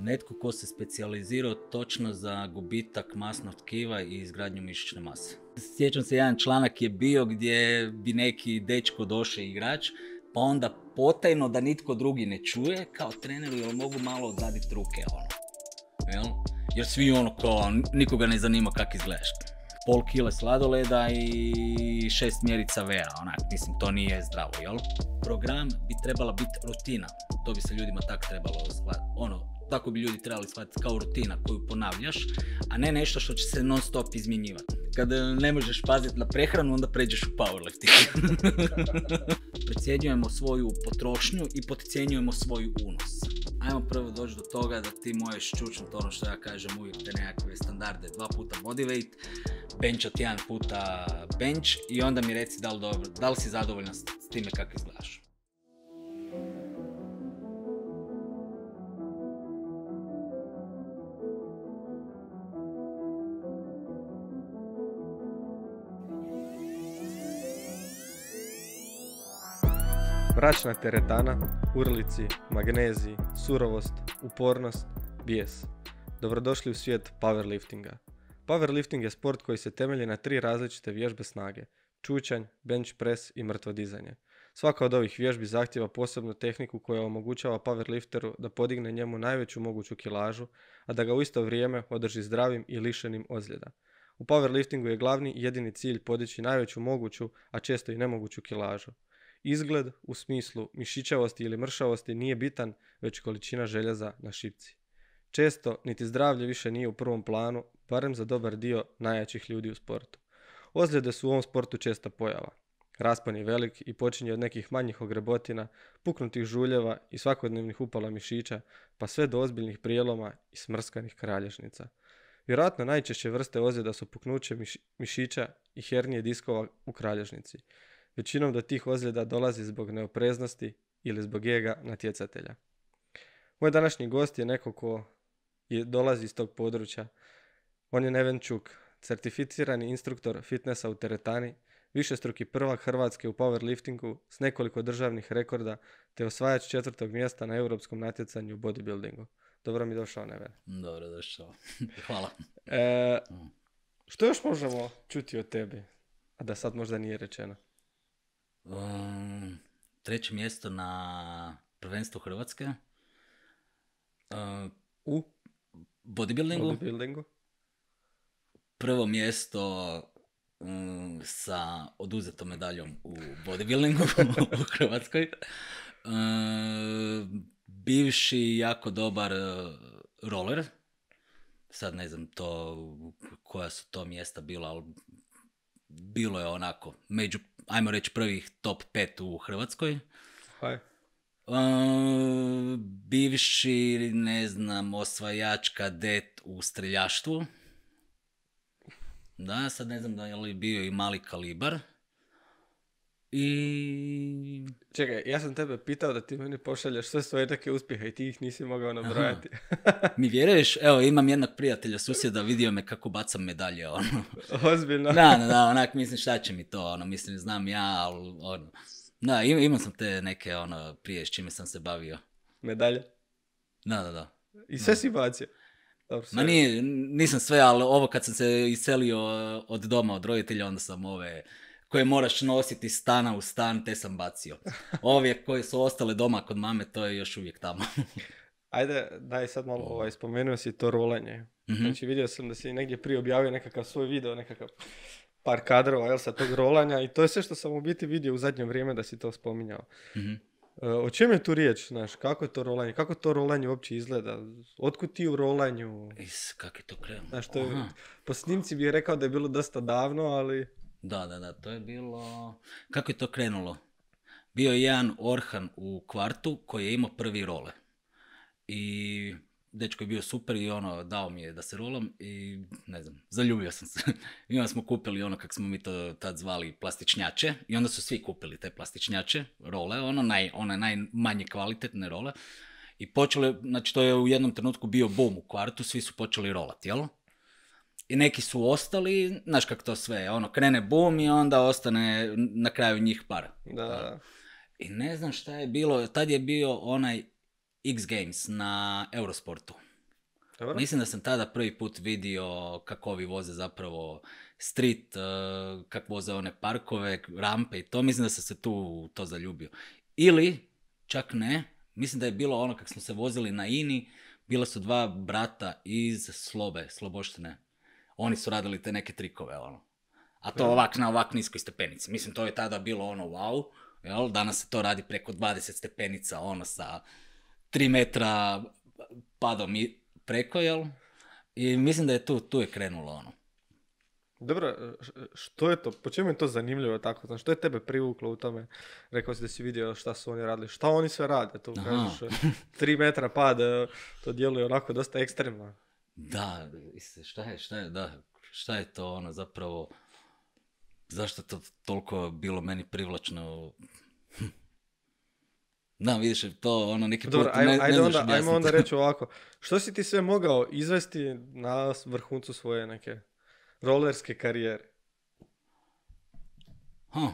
netko ko se specijalizirao točno za gubitak masnog tkiva i izgradnju mišićne mase. Sjećam se, jedan članak je bio gdje bi neki dečko došao igrač, pa onda potajno da nitko drugi ne čuje, kao treneru, jel mogu malo odzaditi ruke, ono. Jel? Jer svi ono kao, nikoga ne zanima kak izgledaš. Pol kile sladoleda i šest mjerica vera, onak, mislim, to nije zdravo, jel? Program bi trebala biti rutina, to bi se ljudima tak trebalo, ono, tako bi ljudi trebali shvatiti kao rutina koju ponavljaš, a ne nešto što će se non stop izmjenjivati. Kada eh, ne možeš paziti na prehranu, onda pređeš u powerlifting. Precijenjujemo svoju potrošnju i podcjenjujemo svoj unos. Ajmo prvo doći do toga da ti možeš to ono što ja kažem uvijek te nekakve standarde. Dva puta bodyweight, benchat jedan puta bench i onda mi reci da li, dobro, da si zadovoljan s time kako izgledaš. Bračna teretana, urlici, magneziji, surovost, upornost, bijes. Dobrodošli u svijet powerliftinga. Powerlifting je sport koji se temelji na tri različite vježbe snage. Čučanj, bench press i mrtvo dizanje. Svaka od ovih vježbi zahtjeva posebnu tehniku koja omogućava powerlifteru da podigne njemu najveću moguću kilažu, a da ga u isto vrijeme održi zdravim i lišenim ozljeda. U powerliftingu je glavni i jedini cilj podići najveću moguću, a često i nemoguću kilažu. Izgled u smislu mišićavosti ili mršavosti nije bitan, već količina željeza na šipci. Često niti zdravlje više nije u prvom planu, barem za dobar dio najjačih ljudi u sportu. Ozljede su u ovom sportu česta pojava. Raspon je velik i počinje od nekih manjih ogrebotina, puknutih žuljeva i svakodnevnih upala mišića, pa sve do ozbiljnih prijeloma i smrskanih kralježnica. Vjerojatno najčešće vrste ozljeda su puknuće mišića i hernije diskova u kralježnici. Većinom do tih ozljeda dolazi zbog neopreznosti ili zbog ega natjecatelja. Moj današnji gost je neko ko je, dolazi iz tog područja. On je Čuk, certificirani instruktor fitnessa u teretani, višestruki prvak Hrvatske u powerliftingu s nekoliko državnih rekorda te osvajač četvrtog mjesta na europskom natjecanju u bodybuildingu. Dobro mi došao, Neven. Dobro došao. Hvala. E, što još možemo čuti o tebi, a da sad možda nije rečeno? Um, treće mjesto na prvenstvu Hrvatske. Uh, u bodybuildingu. bodybuildingu. Prvo mjesto um, sa oduzetom medaljom u bodybuildingu u Hrvatskoj. Um, bivši jako dobar uh, roller. Sad ne znam to koja su to mjesta bila, ali bilo je onako među ajmo reći, prvih top 5 u Hrvatskoj. Haj. Uh, e, bivši, ne znam, osvajačka det u streljaštvu. Da, sad ne znam da je li bio i mali kalibar. I... Čekaj, ja sam tebe pitao da ti meni pošalješ sve svoje neke uspjehe i ti ih nisi mogao nabrojati. Mi vjeruješ? Evo, imam jednog prijatelja, susjeda, vidio me kako bacam medalje, ono. Ozbiljno? Da, da, da, onak, mislim, šta će mi to, ono, mislim, znam ja, ali, ono. Da, imao sam te neke, ono, prije s čime sam se bavio. Medalje? Da, da, da. I sve si bacio? Dobro, Ma nije, nisam sve, ali ovo kad sam se iselio od doma, od roditelja, onda sam ove koje moraš nositi stana u stan, te sam bacio. Ove koje su ostale doma kod mame, to je još uvijek tamo. Ajde, daj sad malo, ovaj, spomenuo si to rolanje. mm Znači vidio sam da si negdje prije objavio nekakav svoj video, nekakav par kadrova, jel, sa tog rolanja i to je sve što sam u biti vidio u zadnje vrijeme da si to spominjao. Mhm. E, o čem je tu riječ, znaš, kako je to rolanje, kako to rolanje uopće izgleda, otkud ti u rolanju? Is, je to krema. Znaš, to po snimci bih rekao da je bilo dosta davno, ali... Da, da, da, to je bilo... Kako je to krenulo? Bio je jedan Orhan u kvartu koji je imao prvi role. I dečko je bio super i ono, dao mi je da se rolam i ne znam, zaljubio sam se. I onda smo kupili ono kako smo mi to tad zvali plastičnjače i onda su svi kupili te plastičnjače, role, ono naj, one najmanje kvalitetne role. I počele, znači to je u jednom trenutku bio boom u kvartu, svi su počeli rolati, jel'o? i neki su ostali, znaš kako to sve ono, krene bum i onda ostane na kraju njih par. Pa. Da. I ne znam šta je bilo, tad je bio onaj X Games na Eurosportu. Mislim da sam tada prvi put vidio kako ovi voze zapravo street, eh, kako voze one parkove, rampe i to. Mislim da sam se tu to zaljubio. Ili, čak ne, mislim da je bilo ono kako smo se vozili na INI, bila su dva brata iz Slobe, Sloboštine oni su radili te neke trikove, ono. A to ovak na ovak niskoj stepenici. Mislim, to je tada bilo ono wow, jel? Danas se to radi preko 20 stepenica, ono, sa 3 metra padom i preko, jel? I mislim da je tu, tu je krenulo, ono. Dobro, e, e, što je to, po čemu je to zanimljivo tako, što je tebe privuklo u tome, rekao si da si vidio šta su oni radili, šta oni sve rade, to kažeš, e, tri metra pad, to djeluje onako dosta ekstremno. Da, šta je, šta je, da, šta je to ono zapravo, zašto je to toliko bilo meni privlačno? da, vidiš, to ono neki ne, ajmo, onda, reći ovako, što si ti sve mogao izvesti na vrhuncu svoje neke rollerske karijere? Huh.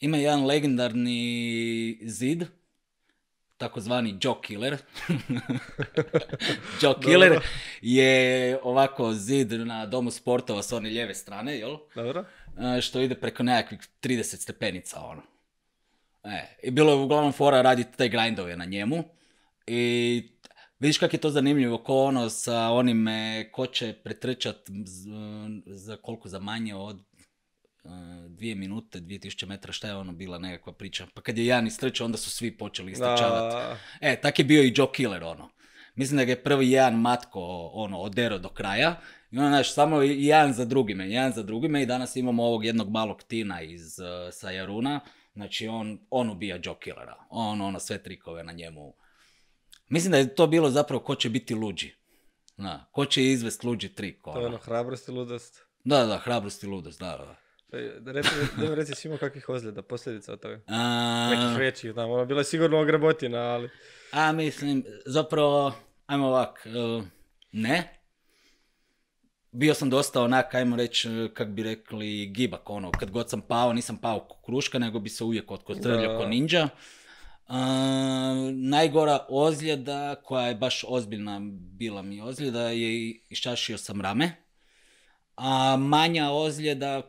Ima jedan legendarni zid takozvani Joe Killer. Joe Killer je ovako zid na domu sportova s one lijeve strane, jel? Dobro. E, što ide preko nekakvih 30 stepenica, ono. E, i bilo je uglavnom fora raditi te grindove na njemu. I vidiš kako je to zanimljivo, ko ono sa onim ko će pretrčat e, za koliko za manje od dvije minute, 2000 metra, šta je ono bila nekakva priča. Pa kad je Jan istrčao, onda su svi počeli istrčavati. E, tak je bio i Joe Killer, ono. Mislim da ga je prvi jedan matko ono, odero do kraja. I ono, znaš, samo jedan za drugime, jedan za drugime. I danas imamo ovog jednog malog Tina iz e, Sajaruna. Znači, on, on ubija Joe Killera. On, ono, sve trikove na njemu. Mislim da je to bilo zapravo ko će biti luđi. Na, ko će izvest luđi trik. Ono. To je ono. ono hrabrost i ludost. Da, da, hrabrost i ludost, da, da. Pa, da da reći kakvih ozljeda, posljedica od toga. A... Nekih ono, bila je sigurno ogrebotina, ali... A, mislim, zapravo, ajmo ovak, e, ne. Bio sam dosta onak, ajmo reći, e, kak bi rekli, gibak, ono, kad god sam pao, nisam pao kruška, nego bi se uvijek otkostrljao ko ninja. Uh, najgora ozljeda, koja je baš ozbiljna bila mi ozljeda, je iščašio sam rame. A manja ozljeda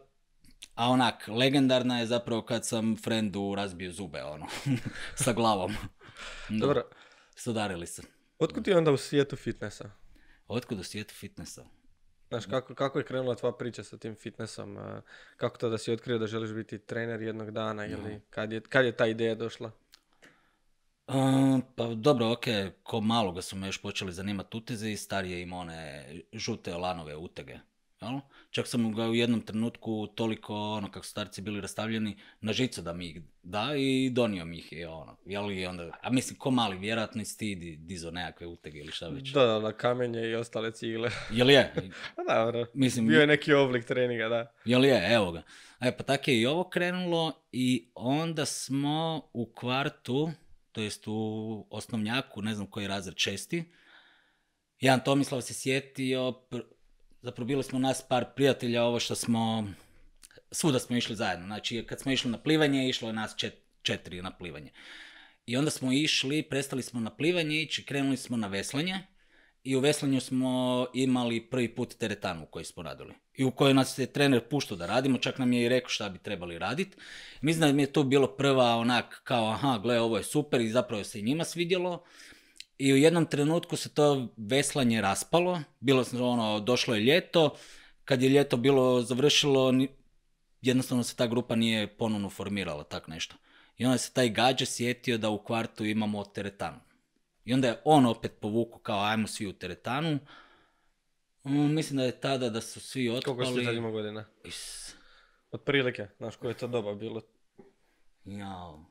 a onak, legendarna je zapravo kad sam frendu razbio zube, ono, sa glavom. Dobro. Sudarili se. Otkud je onda u svijetu fitnessa? Otkud u svijetu fitnessa? Znaš, kako, kako je krenula tvoja priča sa tim fitnessom? Eh, kako to da si otkrio da želiš biti trener jednog dana ili kad je, kad je ta ideja došla? Eh, pa dobro, ok, ko maloga su me još počeli zanimati i starije im one žute lanove utege. Jel? Čak sam ga u jednom trenutku toliko, ono, kako su starci bili rastavljeni, na žicu da mi ih da i donio mi ih je, ono, jel? I onda, a mislim, ko mali, vjerojatno i di dizo nekakve utege ili šta već. Da, da, na kamenje i ostale cigle. Jel je? Pa da, ono, mislim, bio je neki oblik treninga, da. Jel je, evo ga. E, pa tako je i ovo krenulo i onda smo u kvartu, to jest u osnovnjaku, ne znam koji razred, česti, jedan Tomislav se sjetio, zapravo bili smo nas par prijatelja ovo što smo, svuda smo išli zajedno. Znači kad smo išli na plivanje, išlo je nas čet, četiri na plivanje. I onda smo išli, prestali smo na plivanje i krenuli smo na veslanje. I u veslanju smo imali prvi put teretanu koji smo radili. I u kojoj nas je trener puštao da radimo, čak nam je i rekao šta bi trebali raditi. Mislim da mi je to bilo prva onak kao aha, gle ovo je super i zapravo se i njima svidjelo i u jednom trenutku se to veslanje raspalo. Bilo ono, došlo je ljeto, kad je ljeto bilo završilo, jednostavno se ta grupa nije ponovno formirala, tak nešto. I onda se taj gađe sjetio da u kvartu imamo teretanu. I onda je on opet povuku kao ajmo svi u teretanu. Mm, mislim da je tada da su svi otpali. Koliko ste imao godina? prilike, znaš koje je to doba bilo? Jao.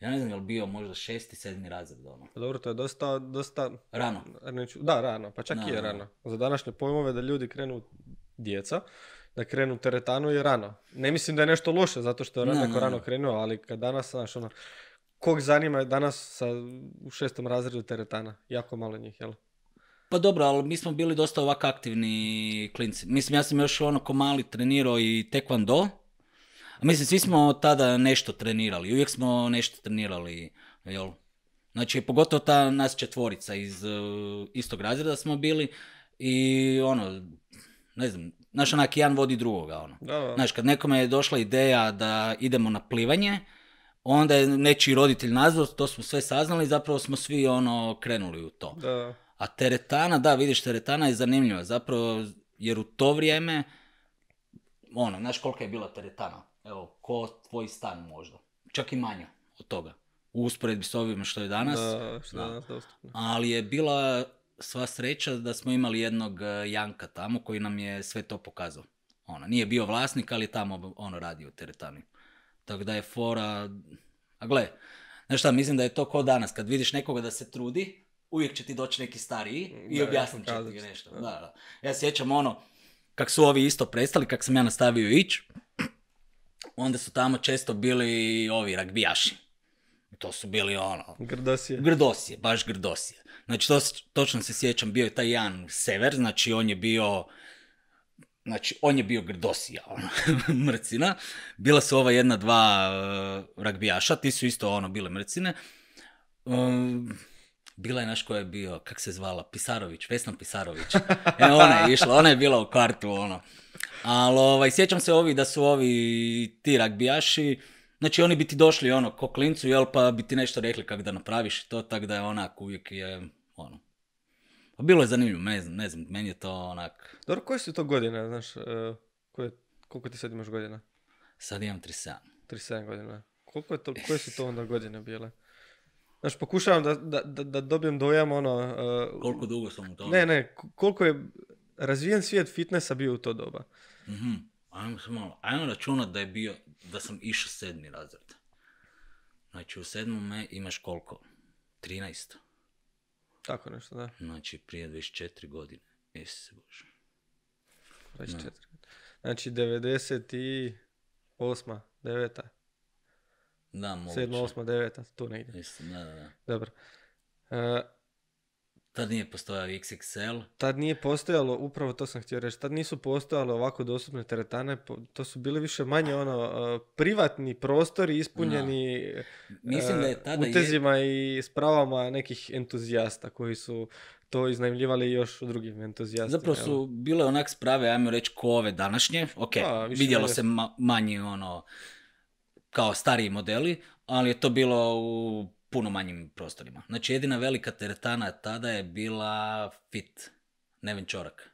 Ja ne znam, jel bio možda šesti, sedmi razred doma. Ono. Pa dobro, to je dosta, dosta... Rano. Neću, da, rano, pa čak i je rano. Za današnje pojmove da ljudi krenu djeca, da krenu teretanu je rano. Ne mislim da je nešto loše zato što je rano, rano krenuo, ali kad danas, znaš, ono, kog zanima je danas sa, u šestom razredu teretana? Jako malo njih, jel? Pa dobro, ali mi smo bili dosta ovako aktivni klinci. Mislim, ja sam još ono ko mali trenirao i do. Mislim, svi smo tada nešto trenirali, uvijek smo nešto trenirali, jel? Znači, pogotovo ta nas četvorica iz e, istog razreda smo bili i ono, ne znam, znaš, onak, jedan vodi drugoga, ono. Znaš, kad nekome je došla ideja da idemo na plivanje, onda je nečiji roditelj nazvao, to smo sve saznali i zapravo smo svi, ono, krenuli u to. Da. A teretana, da, vidiš, teretana je zanimljiva, zapravo, jer u to vrijeme, ono, znaš kolika je bila teretana? Evo, ko tvoj stan možda. Čak i manja od toga. U usporedbi s ovim što je danas. što danas dostupno. Ali je bila sva sreća da smo imali jednog e, Janka tamo koji nam je sve to pokazao. Ono, nije bio vlasnik, ali tamo ono radi u teretani. Tako da je fora... A gle, znaš šta, mislim da je to ko danas. Kad vidiš nekoga da se trudi, uvijek će ti doći neki stariji i objasnit će ti nešto. Ja sjećam ono, kak su ovi isto prestali, kak sam ja nastavio ići, onda su tamo često bili ovi ragbijaši. To su bili ono... Grdosije. Grdosije, baš grdosije. Znači, to, točno se sjećam, bio je taj jedan sever, znači on je bio... Znači, on je bio grdosija, ono, mrcina. Bila su ova jedna, dva e, ragbijaša, ti su isto, ono, bile mrcine. Um, bila je naš koja je bio, kak se zvala, Pisarović, Vesna Pisarović. E, ona je išla, ona je bila u kvartu, ono. Ali ovaj, sjećam se ovi da su ovi ti ragbijaši, znači oni bi ti došli ono ko klincu, jel pa bi ti nešto rekli kako da napraviš to, tak da je onak uvijek je ono. Pa bilo je zanimljivo, ne znam, ne znam, meni je to onak... Dobro, koje su to godine, znaš, e, koje, koliko ti sad imaš godina? Sad imam 37. 37 godina. Koliko je to, koje su to onda godine bile? Znaš, pokušavam da, da, da dobijem dojam ono... Uh, koliko dugo sam u tome? Ne, ne, koliko je razvijen svijet fitnessa bio u to doba. Mm-hmm. Ajmo se malo, ajmo računat da je bio, da sam išao sedmi razred. Znači u sedmom me imaš koliko? 13. Tako nešto, da. Znači prije 24 godine. Jesi se bože. 24. No. Znači 98. 9. Da, moguće. Sedma, tu negdje. mislim da, da, Dobro. E, tad nije postojao XXL. Tad nije postojalo, upravo to sam htio reći, tad nisu postojale ovako dostupne teretane, to su bili više manje ono e, privatni prostori ispunjeni no. Mislim da je e, tada i spravama nekih entuzijasta koji su to iznajmljivali još drugim entuzijastima. Zapravo su bile onak sprave, ajmo reći, ko ove današnje. Ok, pa, vidjelo se manje ono kao stariji modeli, ali je to bilo u puno manjim prostorima. Znači jedina velika teretana tada je bila Fit, Neven Čorak.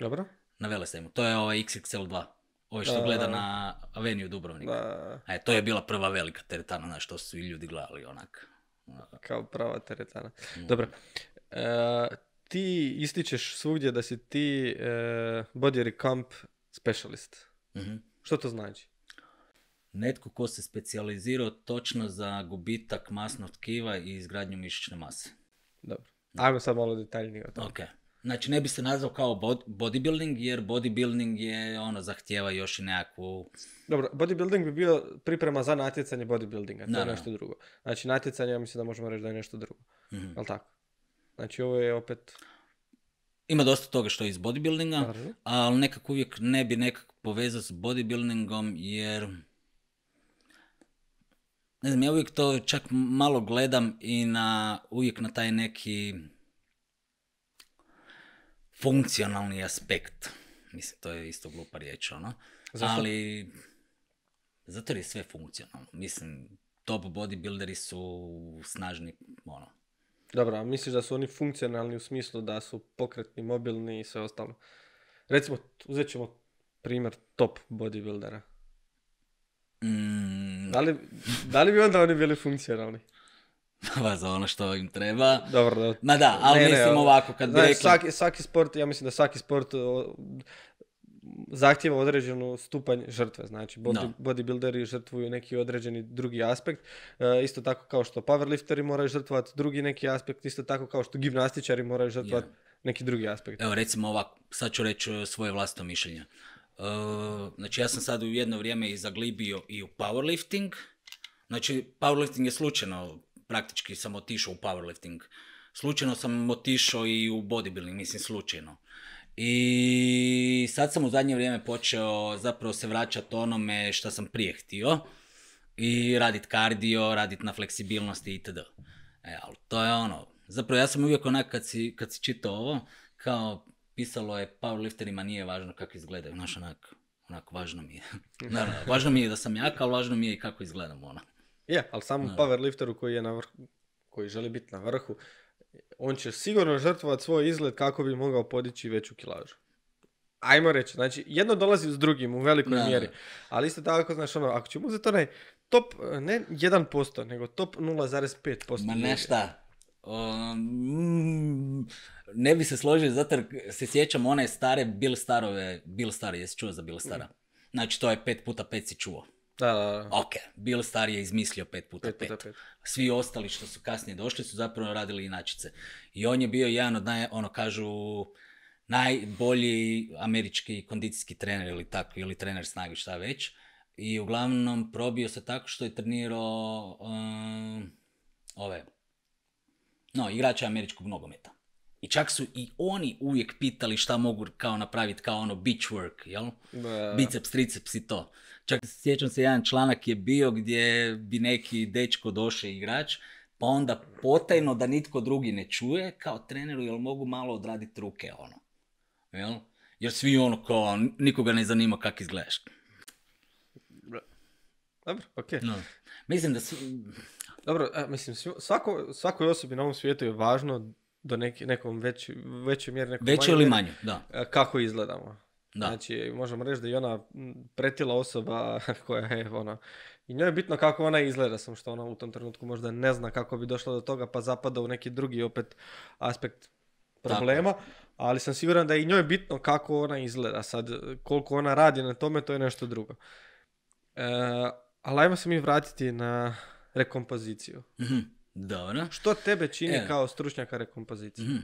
Dobro. Na Velesajmu. To je ovaj XXL2. Ovo ovaj što gleda na Aveniju Dubrovnika. Da. E, to je bila prva velika teretana, na što su i ljudi gledali onak. Kao prava teretana. Mm. Dobro. E, ti ističeš svugdje da si ti e, body recamp specialist. Mhm. Što to znači? netko ko se specijalizirao točno za gubitak masnog tkiva i izgradnju mišićne mase. Dobro. Ajmo sad malo detaljnije o tome. Okay. Znači ne bi se nazvao kao bodybuilding jer bodybuilding je ono zahtjeva još i nekakvu... Dobro, bodybuilding bi bio priprema za natjecanje bodybuildinga, to je nešto drugo. Znači natjecanje, ja mislim da možemo reći da je nešto drugo. ali hmm Jel tako? Znači ovo je opet... Ima dosta toga što je iz bodybuildinga, ali nekako uvijek ne bi nekako povezao s bodybuildingom jer ne znam, ja uvijek to čak malo gledam i na, uvijek na taj neki funkcionalni aspekt. Mislim, to je isto glupa riječ, ono. Zašto? Ali, zato je sve funkcionalno. Mislim, top bodybuilderi su snažni, ono. Dobro, a misliš da su oni funkcionalni u smislu da su pokretni, mobilni i sve ostalo? Recimo, uzet ćemo primjer top bodybuildera. Mm da li, da li bi onda oni bili funkcionalni? Pa za ono što im treba. Dobro, da. Ma da, ali ne, mislim ovako, kad bi rekli... Svaki, svaki sport, ja mislim da svaki sport zahtjeva određenu stupanj žrtve. Znači, body, no. bodybuilderi žrtvuju neki određeni drugi aspekt. E, isto tako kao što powerlifteri moraju žrtvovati drugi neki aspekt. Isto tako kao što gimnastičari moraju žrtvovati neki drugi aspekt. Evo, recimo ovako, sad ću reći e, svoje vlastno mišljenje. E, znači ja sam sad u jedno vrijeme i zaglibio i u powerlifting. Znači powerlifting je slučajno, praktički sam otišao u powerlifting. Slučajno sam otišao i u bodybuilding, mislim slučajno. I sad sam u zadnje vrijeme počeo zapravo se vraćati onome što sam prije htio i radit kardio, radit na fleksibilnosti itd. E, ali to je ono, zapravo ja sam uvijek onak kad si, kad si čitao ovo, kao pisalo je powerlifterima nije važno kako izgledaju, znaš onak, važno mi je. Naravno, važno mi je da sam jak, ali važno mi je i kako izgledam, ono. Je, ali samo powerlifteru koji je na vrhu, koji želi biti na vrhu, on će sigurno žrtvovati svoj izgled kako bi mogao podići veću kilažu. Ajmo reći, znači jedno dolazi s drugim u velikoj mjeri, ali isto tako, znaš ono, ako ćemo uzeti onaj top, ne 1%, nego top 0,5%. Ma nešta, Um, ne bi se složio, zato se sjećam one stare Bill Starove, Bill Star, jesi čuo za Bill Stara? Mm. Znači to je pet puta pet si čuo. Da, da, da. Ok, Bill Star je izmislio pet puta pet. pet. Puta pet. Svi ostali što su kasnije došli su zapravo radili inačice. I on je bio jedan od naj, ono kažu, najbolji američki kondicijski trener ili tako, ili trener snage, šta već. I uglavnom probio se tako što je trenirao um, ove, no, igrača američkog nogometa. I čak su i oni uvijek pitali šta mogu kao napraviti kao ono beach work, jel? Da. Biceps, triceps i to. Čak sjećam se jedan članak je bio gdje bi neki dečko došao igrač, pa onda potajno da nitko drugi ne čuje, kao treneru jel mogu malo odraditi ruke ono. Jel? Jer svi ono kao, nikoga ne zanima kak izgledaš. Dobro, okej. Mislim da su, dobro, a, e, mislim, svako, svakoj osobi na ovom svijetu je važno do neki, nekom već većoj mjeri, nekom Veće da. E, kako izgledamo. Da. Znači, možemo reći da je ona pretila osoba koja je ona... I njoj je bitno kako ona izgleda, sam što ona u tom trenutku možda ne zna kako bi došla do toga, pa zapada u neki drugi opet aspekt problema. Ali sam siguran da je i njoj bitno kako ona izgleda. Sad, koliko ona radi na tome, to je nešto drugo. E, ali ajmo se mi vratiti na rekompoziciju. mm Dobro. Što tebe čini e. kao stručnjaka rekompozicije? Mhm.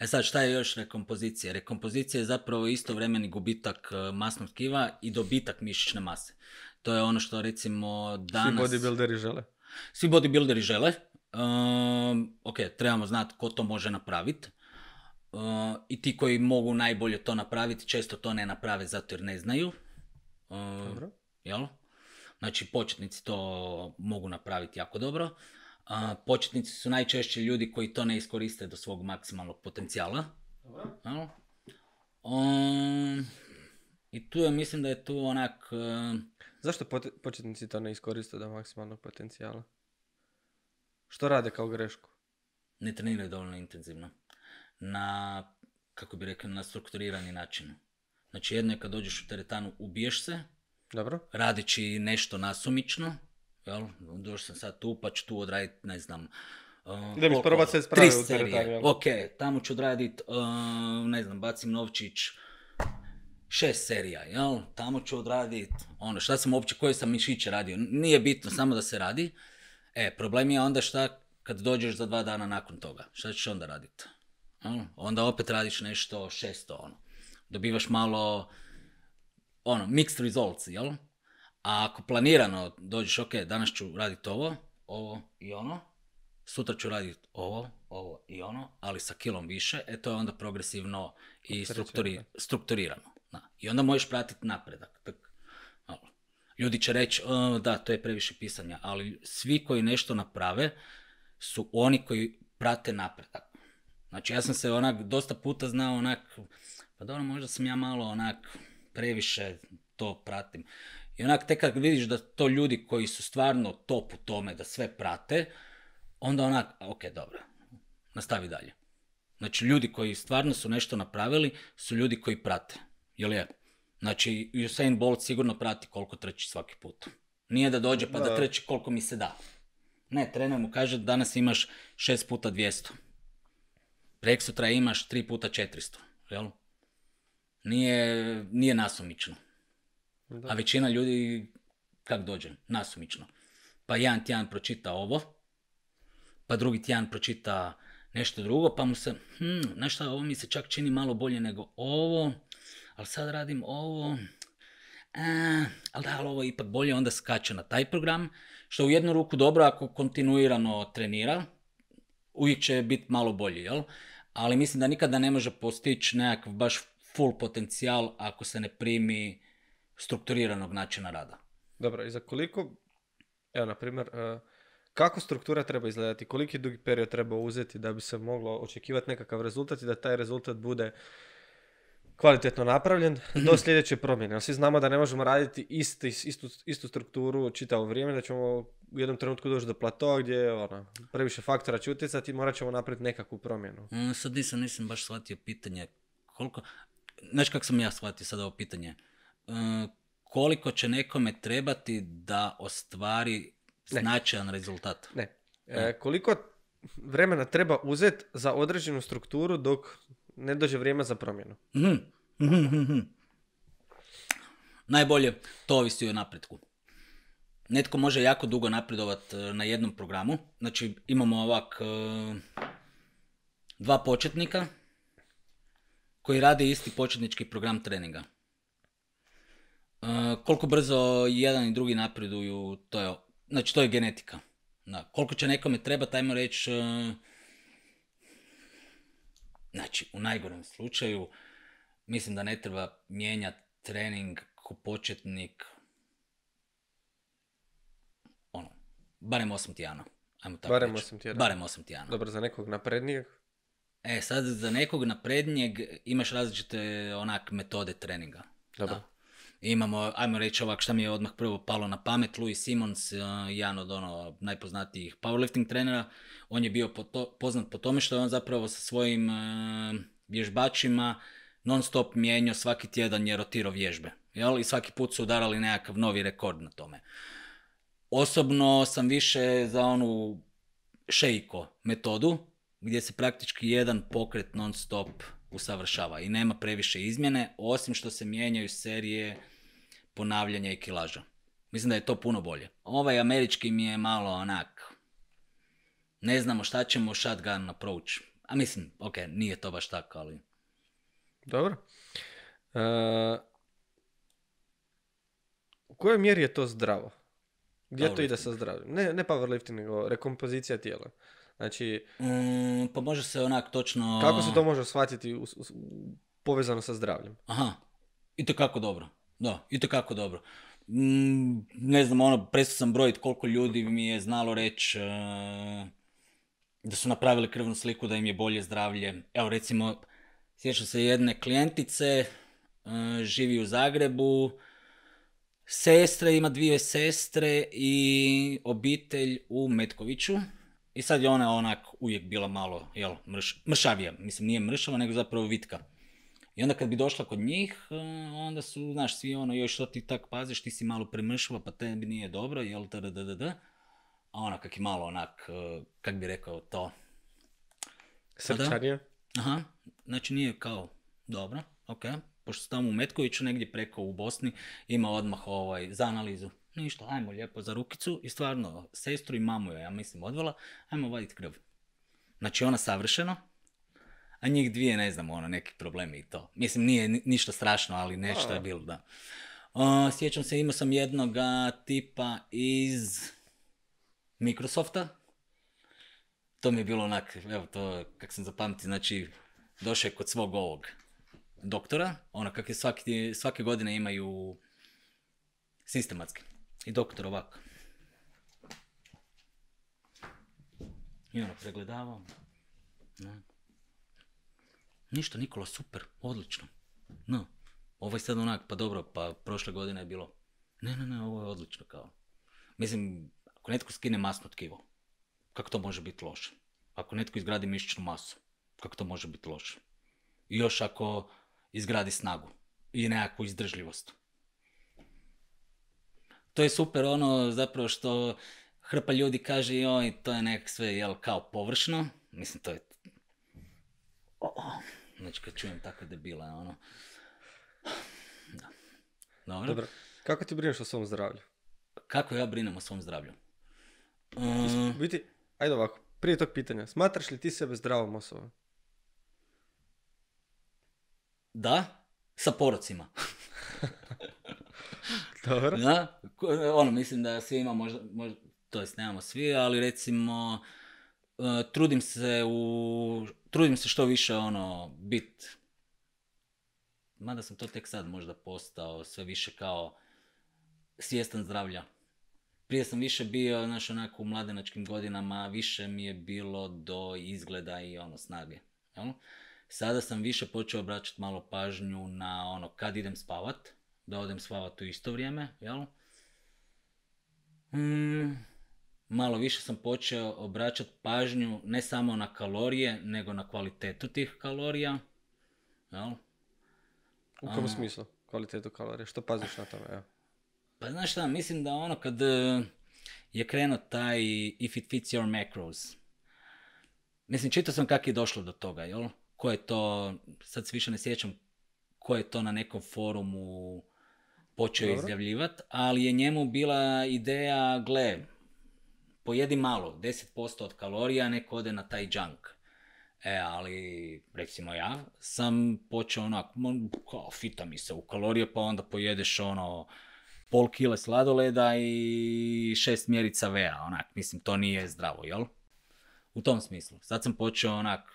E sad, šta je još rekompozicija? Rekompozicija je zapravo istovremeni gubitak e, masnog tkiva i dobitak mišićne mase. To je ono što recimo danas... Svi bodybuilderi žele. Svi bodybuilderi žele. Ehm, ok, trebamo znati ko to može napraviti. Ehm, I ti koji mogu najbolje to napraviti, često to ne naprave zato jer ne znaju. Uh, Dobro. Jel? Znači početnici to mogu napraviti jako dobro. početnici su najčešće ljudi koji to ne iskoriste do svog maksimalnog potencijala. Um, I tu je, mislim da je tu onak... E, Zašto početnici to ne iskoriste do maksimalnog potencijala? Što rade kao grešku? Ne treniraju dovoljno intenzivno. Na, kako bi rekao, na strukturirani način. Znači jedno je kad dođeš u teretanu, ubiješ se, dobro. Radeći nešto nasumično, jel? Došao sam sad tu, pa ću tu odraditi, ne znam, Uh, da se ono, tri serije. Ok, tamo ću odraditi, uh, ne znam, bacim novčić, šest serija, jel? Tamo ću odraditi, ono, šta sam uopće, koje sam mišiće radio, nije bitno, samo da se radi. E, problem je onda šta kad dođeš za dva dana nakon toga, šta ćeš onda raditi? Onda opet radiš nešto šesto, ono. Dobivaš malo ono, mixed results, jel? A ako planirano dođeš, ok, danas ću raditi ovo, ovo i ono, sutra ću raditi ovo, ovo i ono, ali sa kilom više, e to je onda progresivno i strukturi, strukturirano. I onda možeš pratiti napredak. Tak, Ljudi će reći, da, to je previše pisanja, ali svi koji nešto naprave su oni koji prate napredak. Znači, ja sam se onak dosta puta znao onak, pa dobro, možda sam ja malo onak previše to pratim. I onak tek kad vidiš da to ljudi koji su stvarno top u tome, da sve prate, onda onak, ok, dobro, nastavi dalje. Znači, ljudi koji stvarno su nešto napravili su ljudi koji prate. Jel je? Znači, Usain Bolt sigurno prati koliko treći svaki put. Nije da dođe pa da, da koliko mi se da. Ne, trener mu kaže danas imaš 6 puta 200. Preksutra imaš 3 puta 400. Jel? nije, nije nasumično. A većina ljudi, kak dođe, nasumično. Pa jedan tjedan pročita ovo, pa drugi tjedan pročita nešto drugo, pa mu se, hm, nešto ovo mi se čak čini malo bolje nego ovo, ali sad radim ovo, e, ali da, ali ovo je ipak bolje, onda skače na taj program, što u jednu ruku dobro ako kontinuirano trenira, uvijek će biti malo bolje, jel? Ali mislim da nikada ne može postići nekakav baš full potencijal ako se ne primi strukturiranog načina rada. Dobro, i za koliko, evo na primjer, e, kako struktura treba izgledati, koliki dugi period treba uzeti da bi se moglo očekivati nekakav rezultat i da taj rezultat bude kvalitetno napravljen do mhm. sljedeće promjene. Svi znamo da ne možemo raditi istu, strukturu čitavo vrijeme, da ćemo u jednom trenutku doći do platoa gdje ono, previše faktora će utjecati i morat ćemo napraviti nekakvu promjenu. Mm, sad nisam baš shvatio pitanje koliko... Znači, kako sam ja shvatio sada ovo pitanje? E, koliko će nekome trebati da ostvari značajan rezultat? Ne. E, e. koliko vremena treba uzeti za određenu strukturu dok ne dođe vrijeme za promjenu? Mhm, mhm, mhm, Najbolje, to ovisi o napretku. Netko može jako dugo napredovati na jednom programu. Znači imamo ovak dva početnika, koji rade isti početnički program treninga. E, koliko brzo jedan i drugi napreduju, to je, znači to je genetika. Da. Koliko će nekome trebati, ajmo reći, e, znači u najgorem slučaju, mislim da ne treba mijenjati trening ko početnik, ono, barem 8 tijana. Ajmo tako barem 8 tijana. Barem tijana. Dobro, za nekog naprednijeg? E, sad za nekog naprednijeg imaš različite onak metode treninga. Dobro. Da? Imamo, ajmo reći ovak šta mi je odmah prvo palo na pamet, Louis Simons, e, jedan od ono najpoznatijih powerlifting trenera, on je bio po poznat po tome što je on zapravo sa svojim uh, vježbačima non stop mijenjao svaki tjedan je rotirao vježbe. Jel? I svaki put su udarali nekakav novi rekord na tome. Osobno sam više za onu šejko metodu, gdje se praktički jedan pokret non stop usavršava i nema previše izmjene, osim što se mijenjaju serije ponavljanja i kilaža. Mislim da je to puno bolje. Ovaj američki mi je malo onak, ne znamo šta ćemo, shotgun approach. A mislim, ok, nije to baš tako, ali... Dobro. Uh, U kojoj mjeri je to zdravo? Gdje to ide sa zdravljem? Ne, ne powerlifting, nego rekompozicija tijela. Znači... Mm, pa može se onak točno... Kako se to može shvatiti povezano sa zdravljem? Aha, i to kako dobro. Da, i to kako dobro. Mm, ne znam, ono, prestao sam brojiti koliko ljudi mi je znalo reći... E, da su napravili krvnu sliku, da im je bolje zdravlje. Evo recimo, sjećam se jedne klijentice, e, živi u Zagrebu, sestre, ima dvije sestre i obitelj u Metkoviću. I sad je ona onak uvijek bila malo, jel, mrš, mršavija. Mislim, nije mršava, nego zapravo vitka. I onda kad bi došla kod njih, e, onda su, znaš, svi ono, joj što ti tak paziš, ti si malo premršava, pa tebi nije dobro, jel, da, da, da, A ona kak je malo onak, e, kak bi rekao to. Srčanija? Pa Aha, znači nije kao, dobro, ok. Pošto tamo u Metkoviću, negdje preko u Bosni, ima odmah ovaj, za analizu ništa, ajmo lijepo za rukicu i stvarno, sestru i mamu joj, ja mislim, odvela, ajmo vaditi krv. Znači ona savršeno, a njih dvije, ne znam, ono, neki problemi i to. Mislim, nije ništa strašno, ali nešto je bilo, da. O, sjećam se, imao sam jednoga tipa iz Microsofta. To mi je bilo onak, evo to, kak sam zapamti, znači, došao je kod svog ovog doktora, ono, kak je svake godine imaju sistematski. I doktor ovako. I ono, pregledavam. Ništa, Nikola, super, odlično. No, ovo je sad onak, pa dobro, pa prošle godine je bilo. Ne, ne, ne, ovo je odlično kao. Mislim, ako netko skine masno tkivo, kako to može biti loše? Ako netko izgradi mišićnu masu, kako to može biti loše? I još ako izgradi snagu i nekakvu izdržljivost, to je super ono zapravo što hrpa ljudi kaže joj, to je nek sve jel, kao površno. Mislim, to je... Oh, Znači, kad čujem tako debila, ono... Da. Dobro. Dobro. Kako ti brineš o svom zdravlju? Kako ja brinem o svom zdravlju? Uh... Biti, ajde ovako, prije tog pitanja, smatraš li ti sebe zdravom osobom? Da, sa porocima. Da? Ono, mislim da svi imamo možda, možda to jest nemamo svi, ali recimo e, trudim se u, trudim se što više ono bit, mada sam to tek sad možda postao sve više kao svjestan zdravlja. Prije sam više bio, znaš, onako u mladenačkim godinama, više mi je bilo do izgleda i ono snage. Jel? Sada sam više počeo obraćati malo pažnju na ono kad idem spavat, da odem spavati u isto vrijeme, jel? Mm, malo više sam počeo obraćati pažnju ne samo na kalorije, nego na kvalitetu tih kalorija, jel? U kom smislu? Kvalitetu kalorija? Što paziš na tome, jel? Pa znaš šta, mislim da ono kad e, je krenuo taj if it fits your macros, mislim čitao sam kako je došlo do toga, jel? Ko je to, sad se više ne sjećam, ko je to na nekom forumu počeo izjavljivati, ali je njemu bila ideja, gle, pojedi malo, 10% od kalorija, nek ode na taj junk. E, ali, recimo ja, sam počeo onak, kao, fita mi se u kalorije, pa onda pojedeš ono, pol kile sladoleda i šest mjerica vea, onak, mislim, to nije zdravo, jel? U tom smislu. Sad sam počeo onak,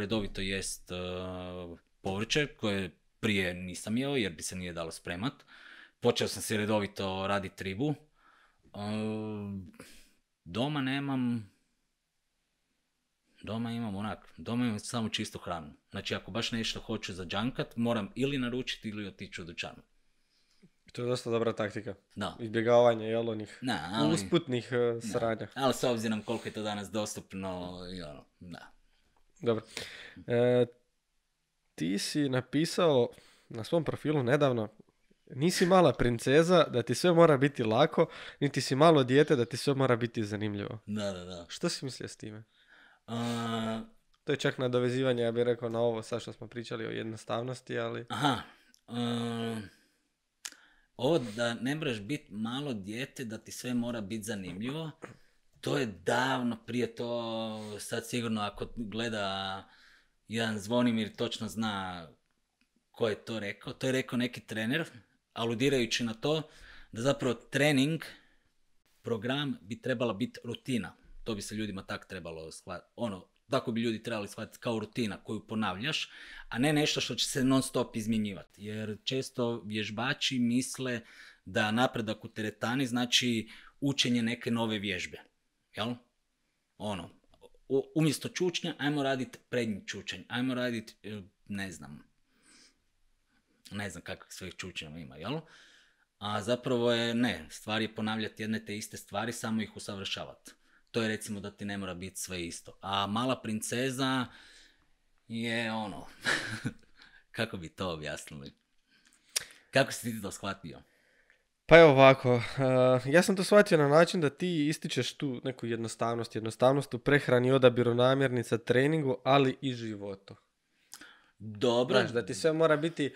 redovito jest uh, povrće, koje prije nisam jeo, jer bi se nije dalo spremat počeo sam se redovito radi tribu. Ehm, doma nemam, doma imam onak, doma imam samo čistu hranu. Znači ako baš nešto hoću za džankat, moram ili naručiti ili otići u dućanu. To je dosta dobra taktika. Da. Izbjegavanje, jel, onih na, ali, usputnih e, sranja. ali s obzirom koliko je to danas dostupno, i ono, da. Dobro. E, ti si napisao na svom profilu nedavno Nisi mala princeza da ti sve mora biti lako, niti si malo dijete da ti sve mora biti zanimljivo. Da, da, da. Što si mislio s time? To je čak nadovezivanje, ja bih rekao, na ovo sad što smo pričali o jednostavnosti, ali... Aha. Ovo da ne moraš biti malo dijete da ti sve mora biti zanimljivo, to je davno prije to, sad sigurno ako gleda jedan Zvonimir točno zna ko je to rekao. To je rekao neki trener aludirajući na to da zapravo trening, program bi trebala biti rutina. To bi se ljudima tak trebalo shvatiti. Ono, tako bi ljudi trebali shvatiti kao rutina koju ponavljaš, a ne nešto što će se non stop izmjenjivati. Jer često vježbači misle da napredak u teretani znači učenje neke nove vježbe. Jel? Ono, umjesto čučnja, ajmo raditi prednji čučanj, ajmo raditi, eh, ne znam, ne znam kakvih svojih čučnjava ima, jel? A zapravo je ne, stvar je ponavljati jedne te iste stvari, samo ih usavršavati. To je recimo da ti ne mora biti sve isto. A mala princeza je ono, kako bi to objasnili? Kako si ti to shvatio? Pa je ovako, eh, ja sam to shvatio na način da ti ističeš tu neku jednostavnost, jednostavnost u prehrani, odabiru namjernica, treningu, ali i životu. Dobro. Znači da ti sve mora biti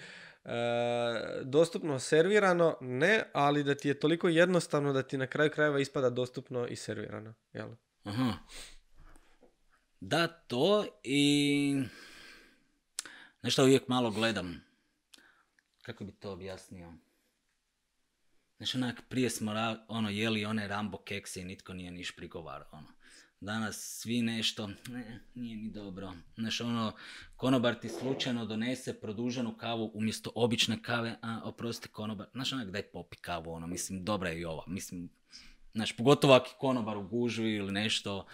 E, dostupno servirano, ne, ali da ti je toliko jednostavno da ti na kraju krajeva ispada dostupno i servirano. Jel? Aha. Da, to i nešto uvijek malo gledam. Kako bi to objasnio? Znači, onak, prije smo ono, jeli one Rambo kekse i nitko nije niš prigovarao. Ono danas svi nešto, ne, nije ni dobro. Znaš, ono, konobar ti slučajno donese produženu kavu umjesto obične kave, a oprosti konobar, znaš, onak daj popi kavu, ono, mislim, dobra je i ova, mislim, znaš, pogotovo ako konobar u gužvi ili nešto,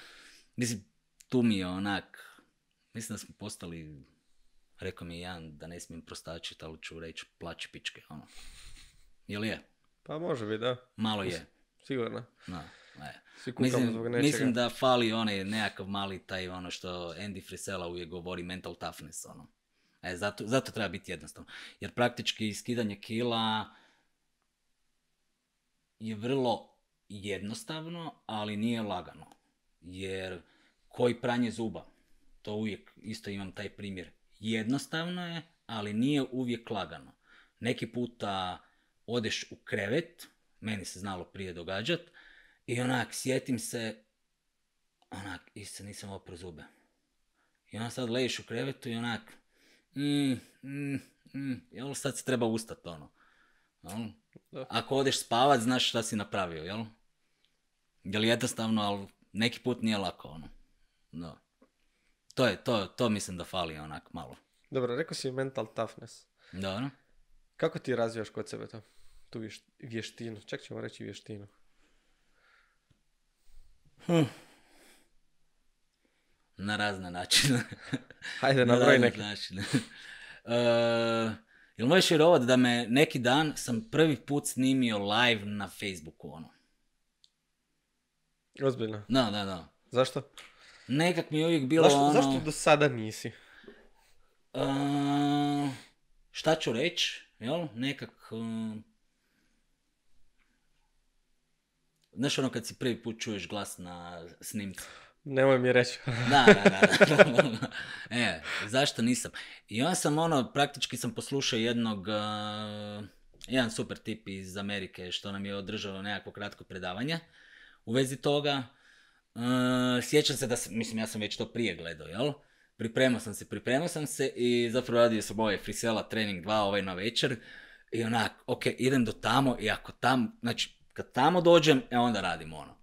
mislim, tu mi je onak, mislim da smo postali, rekao mi je jedan da ne smijem prostačiti, ali ću reći plaći pičke, ono. Jel je? Pa može bi, da. Malo je. Sigurno. Da. Ne. Mislim, da fali onaj nekakav mali taj ono što Andy Frisella uvijek govori, mental toughness ono. E, zato, zato treba biti jednostavno. Jer praktički skidanje kila je vrlo jednostavno, ali nije lagano. Jer koji pranje zuba, to uvijek isto imam taj primjer. Jednostavno je, ali nije uvijek lagano. Neki puta odeš u krevet, meni se znalo prije događat, i onak, sjetim se, onak, isto nisam oprao zube. I on sad lejiš u krevetu i onak, mm, mm, mm jel sad se treba ustati, ono. Ako odeš spavat, znaš šta si napravio, jel? Jel jednostavno, ali neki put nije lako ono. To je, to, to mislim da fali onak malo. Dobro, rekao si mental toughness. Dobro. Kako ti razvijaš kod sebe to? Tu vještinu, čak ćemo reći vještinu. Hm. Na razne načine. Hajde, na, broj Načine. Uh, jel možeš vjerovat da me neki dan sam prvi put snimio live na Facebooku, ono? Ozbiljno? Da, da, da. Zašto? Nekak mi je uvijek bilo zašto, ono... Zašto do sada nisi? E, šta ću reći, jel? Nekak... Um, Znaš ono kad si prvi put čuješ glas na snimci? Nemoj mi reći. da, da, da, E, zašto nisam? I onda sam ono, praktički sam poslušao jednog, e, jedan super tip iz Amerike što nam je održalo nekako kratko predavanje u vezi toga. E, sjećam se da, mislim ja sam već to prije gledao, jel? Pripremao sam se, pripremao sam se i zapravo radio sam ovaj Frisela Training 2 ovaj na večer. I onak, ok, idem do tamo i ako tam, znači kad tamo dođem, e onda radimo ono.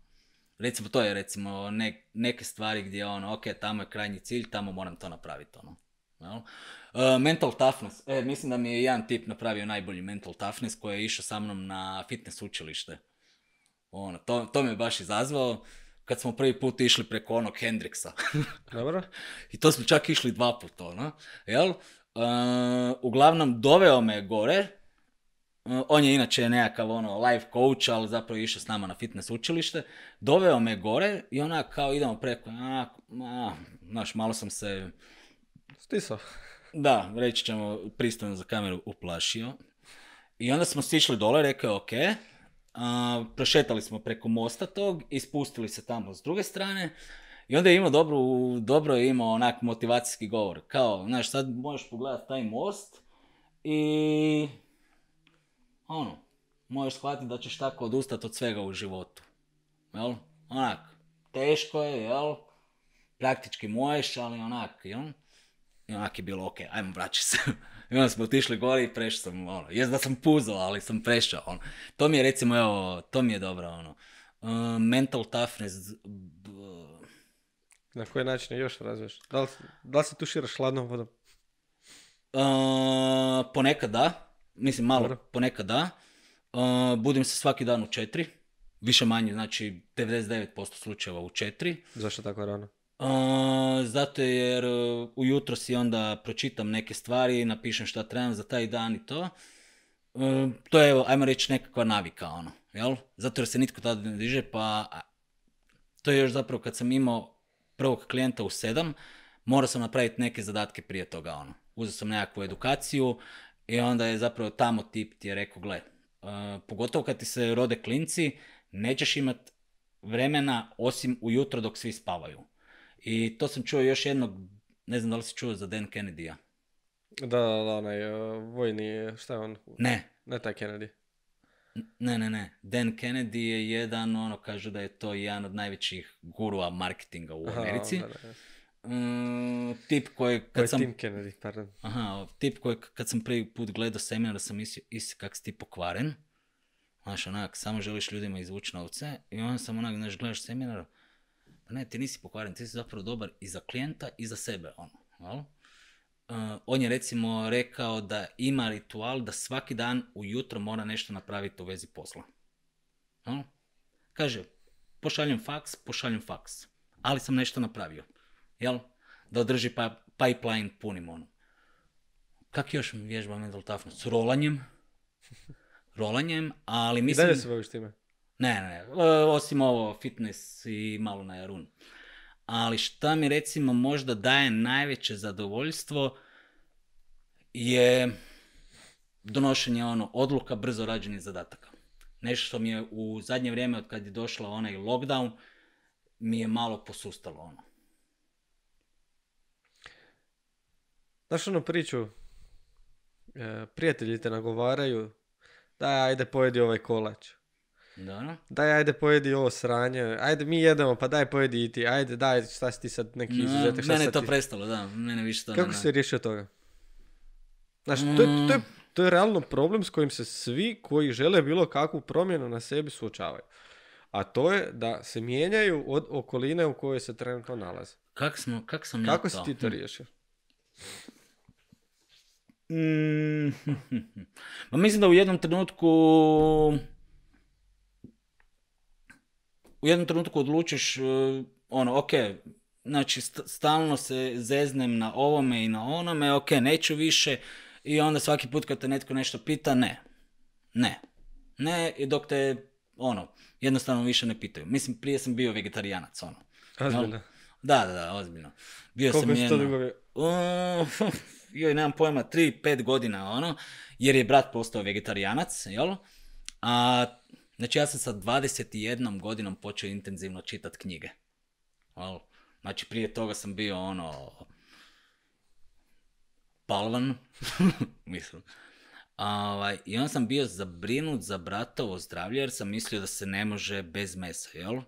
Recimo to je recimo neke stvari gdje ono, ok, tamo je krajnji cilj, tamo moram to napraviti ono. jel? E, mental toughness. E, mislim da mi je jedan tip napravio najbolji mental toughness koji je išao sa mnom na fitness učilište. Ono, to, to me baš izazvao kad smo prvi put išli preko onog Hendrixa. Dobro. I to smo čak išli dva puta, ono, jel? Uh, uglavnom, doveo me gore, E, on je inače nekakav ono life coach, ali zapravo je išao s nama na fitness učilište, doveo me gore i ona kao idemo preko, a, a, znaš, malo sam se... Stisao. Da, reći ćemo pristojno za kameru uplašio. I onda smo stišli dole, rekao ok, a, prošetali smo preko mosta tog, ispustili se tamo s druge strane, i onda je imao dobro, dobro je imao onak motivacijski govor. Kao, znaš, sad možeš pogledati taj most i ono, možeš shvatiti da ćeš tako odustati od svega u životu. Jel? Onak, teško je, jel? Praktički možeš, ali onak, jel? I onak je bilo, ok, ajmo vraći se. I onda smo otišli gori i prešao sam, ono, da sam puzo, ali sam prešao, ono. To mi je, recimo, evo, to mi je dobro, ono. Ehm, mental toughness, na koji način još razviješ? Da li, da li se tuširaš hladnom vodom? Ehm, ponekad da mislim malo Dobro. ponekad da. Uh, budim se svaki dan u četiri, više manje, znači 99% slučajeva u četiri. Zašto tako rano? Uh, zato jer uh, ujutro si onda pročitam neke stvari, napišem šta trebam za taj dan i to. Uh, to je, evo, ajmo reći, nekakva navika, ono, jel? Zato jer se nitko tada ne diže, pa to je još zapravo kad sam imao prvog klijenta u sedam, morao sam napraviti neke zadatke prije toga, ono. Uzeo sam nekakvu edukaciju, i onda je zapravo tamo tip ti je rekao, gle, uh, pogotovo kad ti se rode klinci, nećeš imat vremena osim ujutro dok svi spavaju. I to sam čuo još jednog, ne znam da li si čuo za Dan kennedy Da, da, da, onaj e, vojni, e, šta je on? Ne. Ne taj Kennedy. Ne, ne, ne. Dan Kennedy je jedan, ono, kaže da je to jedan od najvećih gurua marketinga u Americi. Mm, tip koji kad sam... pardon. Aha, tip koji kad sam prvi put gledao seminar sam mislio, is kak si ti pokvaren. Znaš, onak, samo želiš ljudima izvući novce i onda sam onak, znaš, gledaš seminar, pa ne, ti nisi pokvaren, ti si zapravo dobar i za klijenta i za sebe, ono, jel? Uh, on je recimo rekao da ima ritual da svaki dan ujutro mora nešto napraviti u vezi posla. Jel? Kaže, pošaljem faks, pošaljem faks, ali sam nešto napravio jel? Da održi pa, pipeline punim ono. Kak još vježba mental toughness? S rolanjem. rolanjem, ali mislim... se time? Ne, ne, ne. E, osim ovo, fitness i malo na jarun. Ali šta mi recimo možda daje najveće zadovoljstvo je donošenje ono odluka brzo rađenih zadataka. Nešto što mi je u zadnje vrijeme od kad je došla onaj lockdown mi je malo posustalo ono. Znaš onu priču, e, prijatelji te nagovaraju, daj ajde pojedi ovaj kolač. Da, Daj ajde pojedi ovo sranje, ajde mi jedemo pa daj pojedi i ti, ajde daj šta si ti sad neki no, mm, mene je to prestalo, da, više to Kako si se riješio toga? Znaš, to, je, mm. to, realno problem s kojim se svi koji žele bilo kakvu promjenu na sebi suočavaju. A to je da se mijenjaju od okoline u kojoj se trenutno nalaze. Kako sam Kako ja to? si ti to riješio? Hm. Mm, pa mislim da u jednom trenutku u jednom trenutku odlučiš e, ono, ok, znači stalno se zeznem na ovome i na onome, ok, neću više i onda svaki put kad te netko nešto pita, ne. Ne. Ne, i dok te, ono, jednostavno više ne pitaju. Mislim, prije sam bio vegetarijanac, ono. Da, da, da, ozbiljno. Bio sam jedno joj, nemam pojma, 3-5 godina, ono, jer je brat postao vegetarijanac, jel? A, znači ja sam sa 21 godinom počeo intenzivno čitati knjige. Jel? Znači prije toga sam bio ono, palvan, mislim. Ovaj, I on sam bio zabrinut za bratovo zdravlje jer sam mislio da se ne može bez mesa, jel?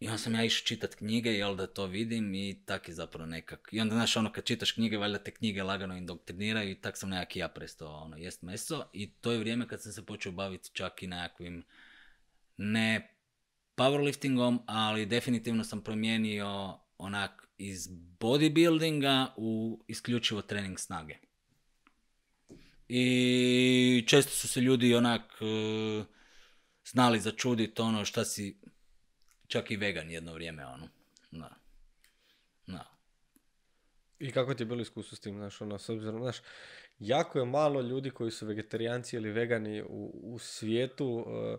I onda sam ja išao čitat knjige, jel da to vidim i tak je zapravo nekak. I onda, znaš, ono kad čitaš knjige, valjda te knjige lagano indoktriniraju i tak sam nekak i ja prestao ono, jest meso. I to je vrijeme kad sam se počeo baviti čak i nekakvim ne powerliftingom, ali definitivno sam promijenio onak iz bodybuildinga u isključivo trening snage. I često su se ljudi onak eh, znali začuditi ono šta si, čak i vegan jedno vrijeme, ono. na Na. I kako ti je bilo iskustvo s tim, znaš, ono, s obzirom, znaš, jako je malo ljudi koji su vegetarijanci ili vegani u, u svijetu, e,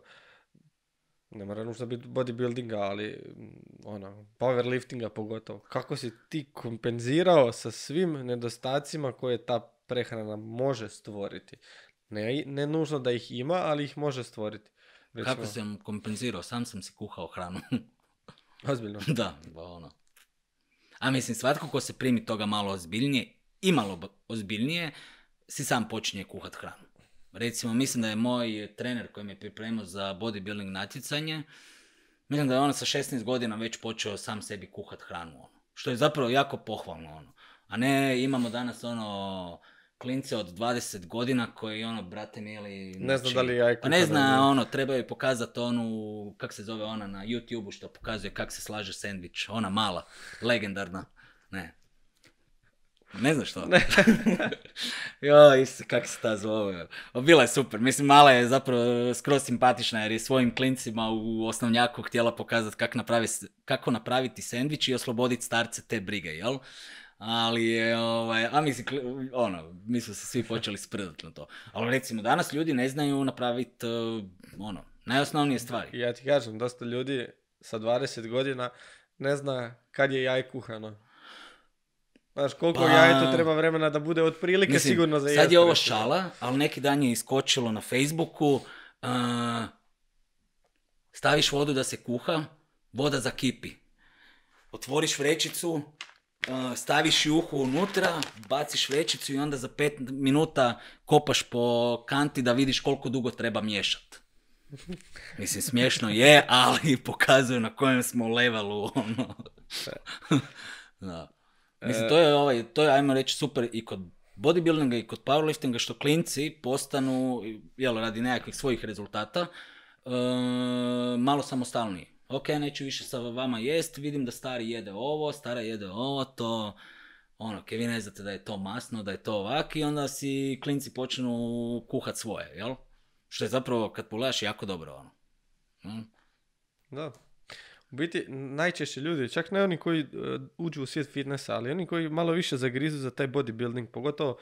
ne mora nužno biti bodybuildinga, ali mm, ono, powerliftinga pogotovo. Kako si ti kompenzirao sa svim nedostacima koje ta prehrana može stvoriti? Ne, ne nužno da ih ima, ali ih može stvoriti. Već Kako ono. sam kompenzirao? Sam sam si kuhao hranu. Ozbiljno? Da, ba ono. A mislim, svatko ko se primi toga malo ozbiljnije i malo ozbiljnije, si sam počinje kuhat hranu. Recimo, mislim da je moj trener koji me pripremio za bodybuilding natjecanje, mislim da je on sa 16 godina već počeo sam sebi kuhat hranu. Ono. Što je zapravo jako pohvalno. Ono. A ne imamo danas ono klince od 20 godina koji ono, brate mili... Ne znam znači, da li Pa ne zna, ono, treba joj pokazati onu, kak se zove ona na YouTubeu što pokazuje kak se slaže sandvič. Ona mala, legendarna. Ne. Ne znaš što. jo, isi, kak se ta zove. Ono. Bila je super. Mislim, mala je zapravo skroz simpatična jer je svojim klincima u osnovnjaku htjela pokazati kak napravi, kako napraviti sandvič i osloboditi starce te brige, jel? ali je, ovaj, a mislim, ono, mi su se svi počeli sprdati na to. Ali recimo, danas ljudi ne znaju napraviti, eh, ono, najosnovnije stvari. Ja ti kažem, dosta ljudi sa 20 godina ne zna kad je jaj kuhano. Znaš, koliko pa, to treba vremena da bude otprilike sigurno za Sad je ovo šala, ali neki dan je iskočilo na Facebooku, uh, staviš vodu da se kuha, voda zakipi. Otvoriš vrećicu, staviš juhu unutra, baciš većicu i onda za pet minuta kopaš po kanti da vidiš koliko dugo treba miješati. Mislim, smiješno je, ali pokazuje na kojem smo levelu. Ono. Mislim, to je, ovaj, to je, ajmo reći, super i kod bodybuildinga i kod powerliftinga, što klinci postanu, jel, radi nekakvih svojih rezultata, e, malo samostalniji ok, neću više sa vama jest, vidim da stari jede ovo, stara jede ovo, to, ono, ke vi ne znate da je to masno, da je to ovak i onda si klinci počnu kuhat svoje, jel? Što je zapravo, kad pogledaš, jako dobro, ono. Mm. Da. U biti, najčešće ljudi, čak ne oni koji e, uđu u svijet fitnessa, ali oni koji malo više zagrizu za taj bodybuilding, pogotovo,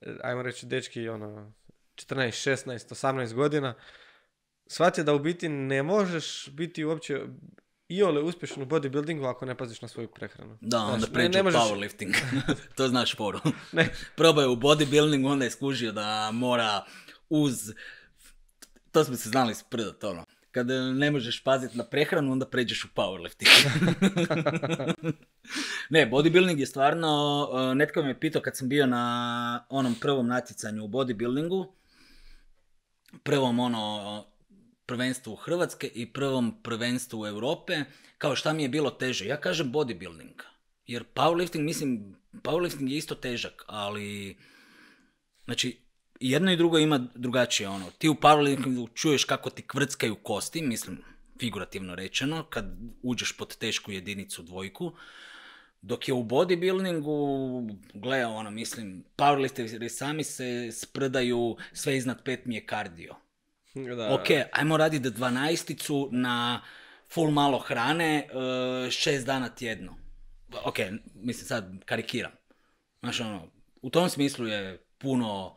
e, ajmo reći, dečki, ono, 14, 16, 18 godina, shvatio da u biti ne možeš biti uopće iole uspješno u bodybuildingu ako ne paziš na svoju prehranu. Da, onda pređe powerlifting. to znaš poru. Ne. je u bodybuildingu, onda je skužio da mora uz... To smo se znali sprdat, ono. Kad ne možeš paziti na prehranu, onda pređeš u powerlifting. ne, bodybuilding je stvarno... E, netko me pitao kad sam bio na onom prvom natjecanju u bodybuildingu, prvom ono prvenstvu Hrvatske i prvom prvenstvu Europe, kao šta mi je bilo teže. Ja kažem bodybuilding. Jer powerlifting, mislim, powerlifting je isto težak, ali... Znači, jedno i drugo ima drugačije ono. Ti u powerliftingu čuješ kako ti kvrckaju kosti, mislim, figurativno rečeno, kad uđeš pod tešku jedinicu dvojku. Dok je u bodybuildingu, gle, ono, mislim, powerlifteri sami se sprdaju sve iznad pet mi je kardio. Da. Ok, ajmo raditi dvanaesticu na full malo hrane, e, šest dana tjedno. Ok, mislim sad karikiram. ono, u tom smislu je puno,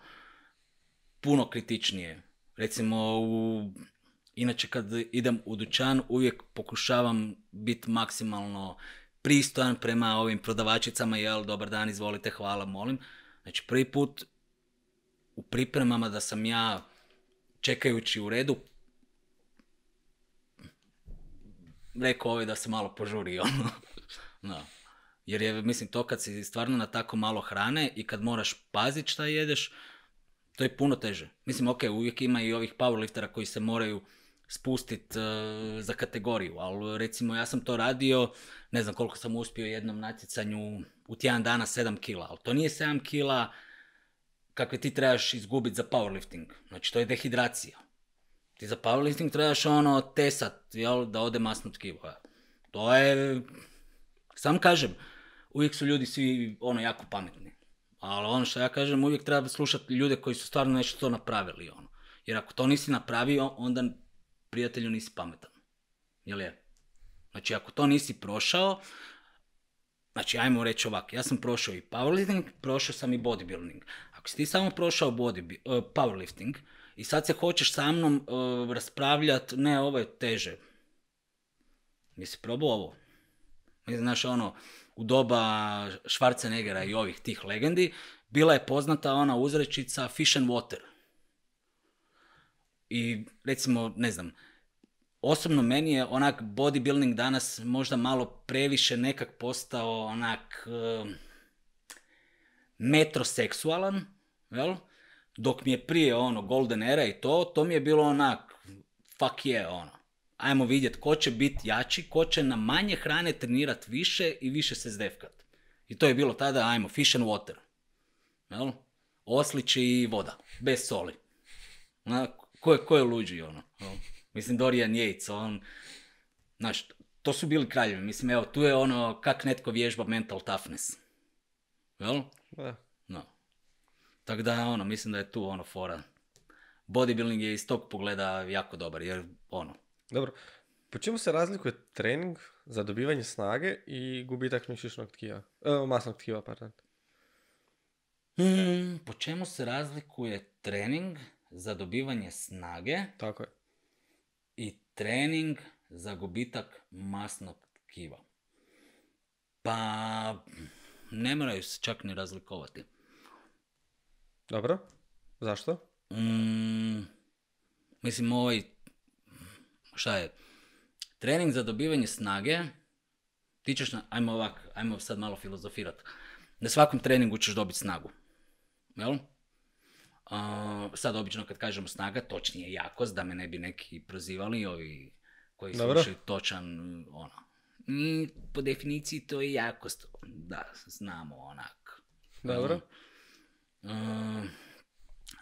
puno kritičnije. Recimo, u, inače kad idem u dućan uvijek pokušavam biti maksimalno pristojan prema ovim prodavačicama, jel, dobar dan, izvolite, hvala, molim. Znači, prvi put u pripremama da sam ja čekajući u redu, rekao ovaj da se malo požuri, ono. no. Jer je, mislim, to kad si stvarno na tako malo hrane i kad moraš paziti šta jedeš, to je puno teže. Mislim, ok, uvijek ima i ovih powerliftera koji se moraju spustiti e, za kategoriju, ali recimo ja sam to radio, ne znam koliko sam uspio jednom natjecanju u tjedan dana 7 kila, ali to nije 7 kila kakve ti trebaš izgubiti za powerlifting. Znači, to je dehidracija. Ti za powerlifting trebaš ono tesat, jel, da ode masno tkivo. E. To je, sam kažem, uvijek su ljudi svi ono jako pametni. Ali ono što ja kažem, uvijek treba slušati ljude koji su stvarno nešto to napravili. Ono. Jer ako to nisi napravio, onda prijatelju nisi pametan. Jel je? Znači, ako to nisi prošao, znači, ajmo reći ovako, ja sam prošao i powerlifting, prošao sam i bodybuilding si ti samo prošao body, e, powerlifting i sad se hoćeš sa mnom e, raspravljati, ne, ovo je teže. Nisi probao ovo? Znaš, ono, u doba Schwarzeneggera i ovih tih legendi, bila je poznata ona uzrečica fish and water. I recimo, ne znam, osobno meni je onak bodybuilding danas možda malo previše nekak postao onak e, metroseksualan Jel? Dok mi je prije ono Golden Era i to, to mi je bilo onak, fuck je yeah, ono. Ajmo vidjet ko će biti jači, ko će na manje hrane trenirat više i više se zdevkat. I to je bilo tada, ajmo, fish and water. Jel? Oslići i voda, bez soli. Na, ko, je, ko je luđi ono? Jel? Mislim, Dorian Yates, on... Znaš, to su bili kraljevi. Mislim, evo, tu je ono, kak netko vježba mental toughness. Jel? Da. Tako da, ono, mislim da je tu ono fora. Bodybuilding je iz tog pogleda jako dobar, jer ono... Dobro, po čemu se razlikuje trening za dobivanje snage i gubitak mišićnog tkiva? E, masnog tkiva, pardon. Hmm, po čemu se razlikuje trening za dobivanje snage Tako i trening za gubitak masnog tkiva? Pa ne moraju se čak ni razlikovati. Dobro. Zašto? Mm, mislim, ovaj... Šta je? Trening za dobivanje snage... Ti ćeš, na, ajmo ovak, ajmo sad malo filozofirat. Na svakom treningu ćeš dobiti snagu. Jel? Uh, sad obično kad kažemo snaga, točnije jakost, da me ne bi neki prozivali, ovi koji slušaju točan, ono. po definiciji to je jakost. Da, znamo onak. Dobro. Ono, Ehm,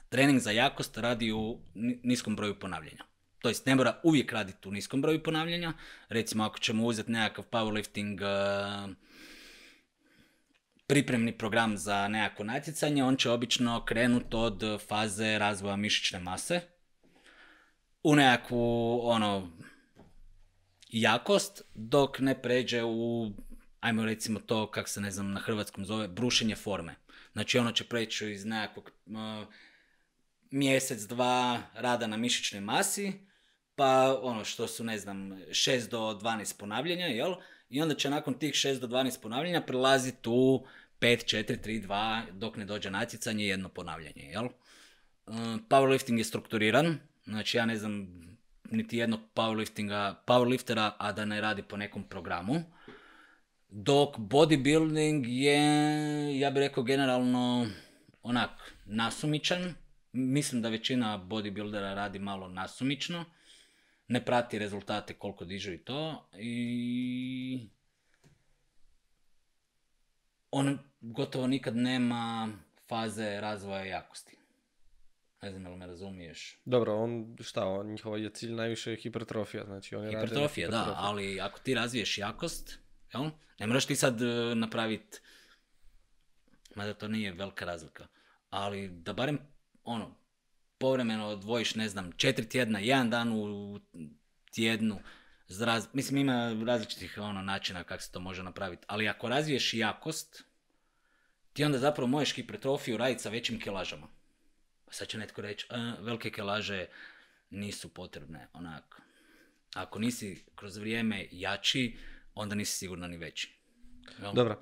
trening za jakost radi u niskom broju ponavljanja. To jest ne mora uvijek raditi u niskom broju ponavljanja. Recimo ako ćemo uzeti nekakav powerlifting ehm, pripremni program za nekako natjecanje, on će obično krenuti od faze razvoja mišićne mase u nekakvu ono, jakost, dok ne pređe u, ajmo recimo to, kak se ne znam na hrvatskom zove, brušenje forme. Znači ono će preći iz nekakvog uh, mjesec, dva rada na mišićnoj masi, pa ono što su ne znam 6 do 12 ponavljanja, jel? I onda će nakon tih 6 do 12 ponavljanja prelazi tu 5, 4, 3, 2 dok ne dođe natjecanje jedno ponavljanje, jel? Uh, powerlifting je strukturiran, znači ja ne znam niti jednog powerliftinga, powerliftera, a da ne radi po nekom programu. Dok bodybuilding je, ja bih rekao, generalno onak nasumičan. Mislim da većina bodybuildera radi malo nasumično. Ne prati rezultate koliko dižu i to. I... On gotovo nikad nema faze razvoja jakosti. Ne znam li me razumiješ. Dobro, on šta, on, njihova je cilj najviše hipertrofija, znači oni hipertrofija. da, ali ako ti razviješ jakost, Jel? Ne moraš ti sad e, napraviti, mada to nije velika razlika, ali da barem ono, povremeno odvojiš, ne znam, četiri tjedna, jedan dan u tjednu, mislim ima različitih ono, načina kako se to može napraviti, ali ako razviješ jakost, ti onda zapravo možeš hipertrofiju raditi sa većim kelažama. Pa sad će netko reći, e, velike kelaže nisu potrebne, onako. Ako nisi kroz vrijeme jači, onda nisi sigurno ni veći. Dobro.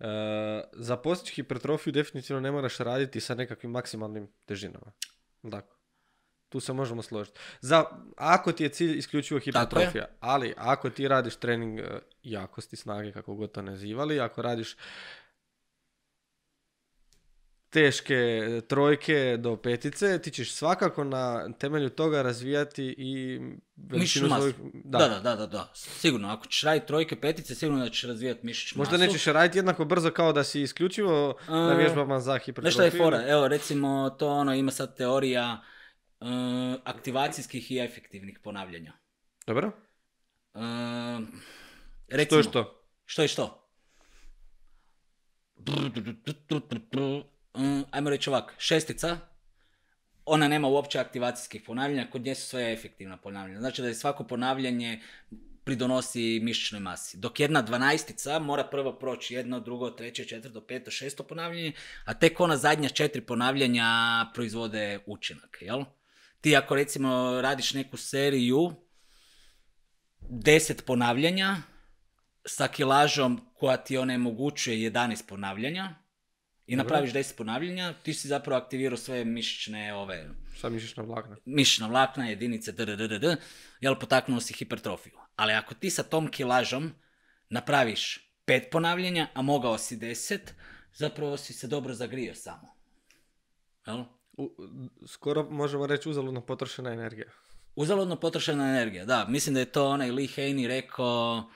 E, za postići hipertrofiju definitivno ne moraš raditi sa nekakvim maksimalnim težinama. Dakle. Tu se možemo složiti. Za, ako ti je cilj isključivo hipertrofija, ali ako ti radiš trening e, jakosti, snage, kako god to nazivali, ako radiš teške e, trojke do petice, ti ćeš svakako na temelju toga razvijati i veličinu svojih... Da. da. da, da, da, Sigurno, ako ćeš raditi trojke, petice, sigurno da ćeš razvijati mišić Možda nećeš raditi jednako brzo kao da si isključivo e, na vježbama za hipertrofiju. Nešto je fora, evo recimo to ono ima sad teorija e, aktivacijskih i efektivnih ponavljanja. Dobro. E, recimo, što je što? Što je što? mm, ajmo reći ovak, šestica, ona nema uopće aktivacijskih ponavljanja, kod nje su sve efektivna ponavljanja. Znači da je svako ponavljanje pridonosi mišićnoj masi. Dok jedna dvanaestica mora prvo proći jedno, drugo, treće, četvrto, peto, šesto ponavljanje, a tek ona zadnja četiri ponavljanja proizvode učinak, jel? Ti ako recimo radiš neku seriju, deset ponavljanja, sa kilažom koja ti onemogućuje 11 ponavljanja, i napraviš 10 ponavljanja, ti si zapravo aktivirao sve mišićne ove... mišićna vlakna? Mišićna vlakna, jedinice, d, jel potaknuo si hipertrofiju. Ali ako ti sa tom kilažom napraviš pet ponavljanja, a mogao si 10, zapravo si se dobro zagrio samo. Jel? skoro možemo reći uzaludno potrošena energija. Uzaludno potrošena energija, da. Mislim da je to onaj Lee Haney rekao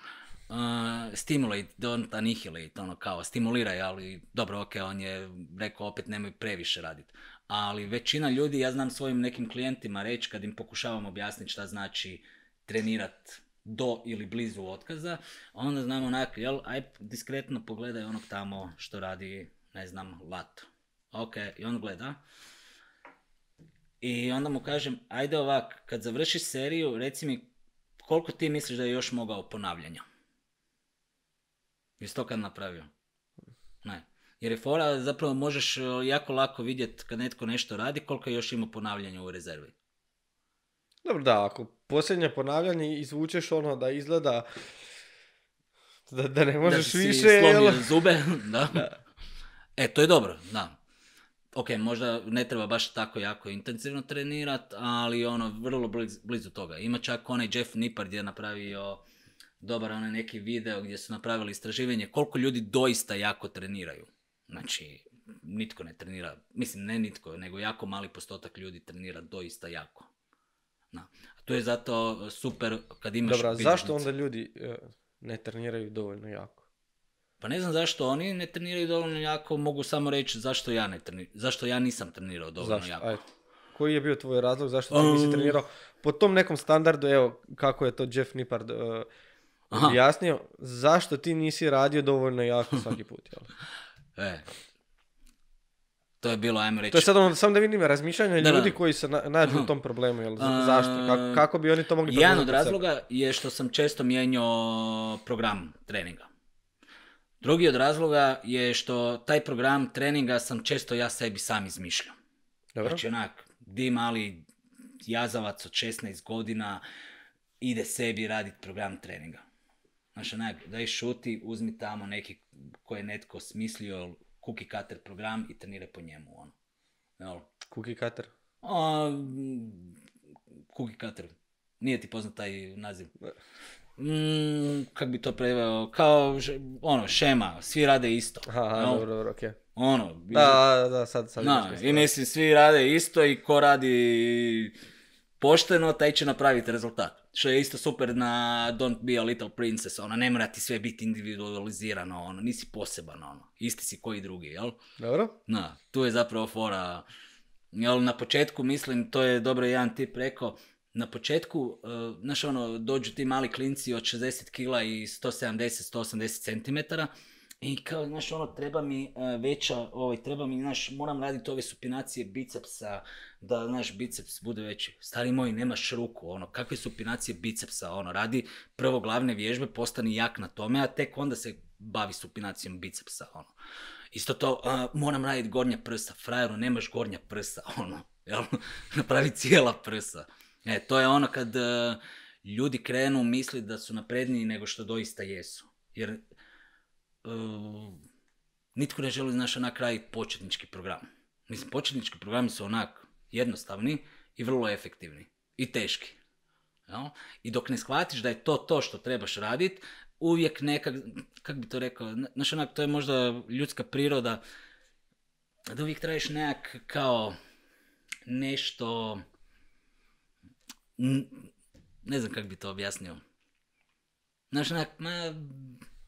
uh, stimulate, don't annihilate, ono kao stimuliraj, ali dobro, ok, on je rekao opet nemoj previše raditi. Ali većina ljudi, ja znam svojim nekim klijentima reći kad im pokušavam objasniti šta znači trenirat do ili blizu otkaza, onda znam onak, jel, aj diskretno pogledaj onog tamo što radi, ne znam, lato. Ok, i on gleda. I onda mu kažem, ajde ovak, kad završiš seriju, reci mi koliko ti misliš da je još mogao ponavljanja? Jesi to kad napravio? Ne. Jer je fora, zapravo možeš e, jako lako vidjeti kad netko nešto radi koliko još ima ponavljanja u rezervi. Dobro, da, ako posljednje ponavljanje izvučeš ono da izgleda da, ne možeš da više... Jel... zube, da. E, to je dobro, da. Ok, možda ne treba baš tako jako intenzivno trenirati, ali ono, vrlo blizu, toga. Ima čak onaj Jeff Nippard je napravio dobar onaj neki video gdje su napravili istraživanje koliko ljudi doista jako treniraju. Znači, nitko ne trenira, mislim ne nitko, nego jako mali postotak ljudi trenira doista jako. Na. to je zato super kad imaš... Dobra, a zašto onda ljudi e, ne treniraju dovoljno jako? Pa ne znam zašto oni ne treniraju dovoljno jako, mogu samo reći zašto ja, ne treniram zašto ja nisam trenirao dovoljno zašto? jako. Ajde. Koji je bio tvoj razlog zašto ti nisi um. trenirao? Po tom nekom standardu, evo kako je to Jeff Nippard e, zašto ti nisi radio dovoljno jako svaki put. Jel? e, to je bilo, ajmo reći... To je sad ono, samo da vidim razmišljanje ljudi koji se nađu u tom problemu, Zašto? Kako, bi oni to mogli... Jedan od razloga je što sam često mijenjao program treninga. Drugi od razloga je što taj program treninga sam često ja sebi sam izmišljao. Dobro. Znači onak, di mali jazavac od 16 godina ide sebi raditi program treninga. Znaš, onak, daj šuti, uzmi tamo neki koji je netko smislio cookie cutter program i trenira po njemu, ono. Jel? Cookie cutter? A, cookie cutter. Nije ti poznat taj naziv. Mm, kak bi to preveo, kao, ono, šema, svi rade isto. Aha, dobro, dobro, okay. Ono. Da, da, sad, sad. I mislim, svi rade isto i ko radi pošteno, taj će napraviti rezultat. Što je isto super na Don't be a little princess, Ona ne mora ti sve biti individualizirano, ono, nisi poseban, ono, isti si koji drugi, jel? Dobro. Na, tu je zapravo fora, jel, na početku, mislim, to je dobro jedan tip rekao, na početku, e, znaš ono, dođu ti mali klinci od 60 kg i 170-180 cm i kao, znaš ono, treba mi e, veća, ovaj, treba mi, znaš, moram raditi ove supinacije bicepsa, da naš biceps bude veći. Stari moj, nemaš ruku, ono, kakve su supinacije bicepsa, ono, radi prvo glavne vježbe, postani jak na tome, a tek onda se bavi supinacijom bicepsa, ono. Isto to, moram raditi gornja prsa, frajeru, nemaš gornja prsa, ono, jel? napravi cijela prsa. E, to je ono kad e, ljudi krenu misli da su napredniji nego što doista jesu. Jer a, e, nitko ne želi, znaš, onak početnički program. Mislim, početnički programi su onak, jednostavni i vrlo efektivni i teški. I dok ne shvatiš da je to to što trebaš raditi, uvijek nekak, kak bi to rekao, znaš onak, to je možda ljudska priroda, da uvijek traješ nekak kao nešto, ne znam kak bi to objasnio. Znaš onak, ma,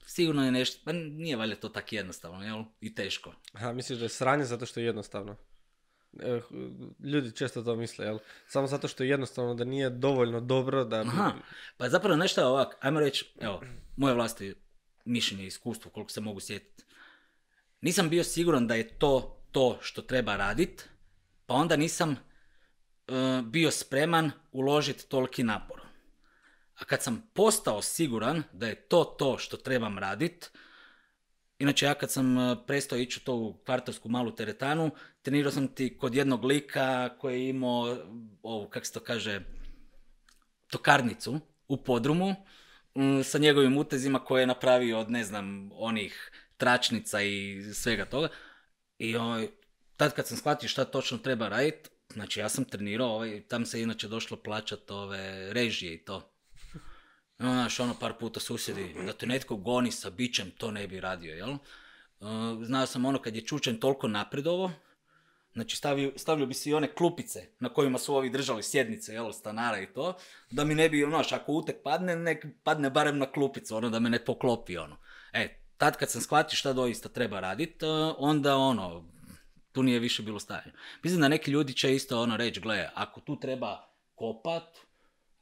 sigurno je nešto, pa nije valjda to tako jednostavno, jel? I teško. Aha, misliš da je sranje zato što je jednostavno? Eh, ljudi često to misle, jel? Samo zato što je jednostavno da nije dovoljno dobro da... Aha, pa zapravo nešto je ovak, ajmo reći, evo, moje vlasti mišljenje, iskustvo, koliko se mogu sjetiti. Nisam bio siguran da je to to što treba radit, pa onda nisam eh, bio spreman uložiti toliki napor. A kad sam postao siguran da je to to što trebam radit, Inače, ja kad sam e, prestao ići u u kvartarsku malu teretanu, trenirao sam ti kod jednog lika koji je imao, ovu, kak se to kaže, tokarnicu u podrumu sa njegovim utezima koje je napravio od, ne znam, onih tračnica i svega toga. I ovaj, tad kad sam shvatio šta točno treba raditi, znači ja sam trenirao, ovaj, tam se inače došlo plaćati ove režije i to ono, znaš, ono par puta susjedi, da te netko goni sa bićem, to ne bi radio, jel? E, znao sam ono kad je Čučen toliko napredovo, znači stavio, stavio bi si one klupice na kojima su ovi držali sjednice, jel, stanara i to, da mi ne bi, znaš, ako utek padne, nek padne barem na klupicu, ono, da me ne poklopi, ono. E, tad kad sam shvatio šta doista treba radit, e, onda ono, tu nije više bilo stajanja. Mislim da neki ljudi će isto ono reći, gle, ako tu treba kopat,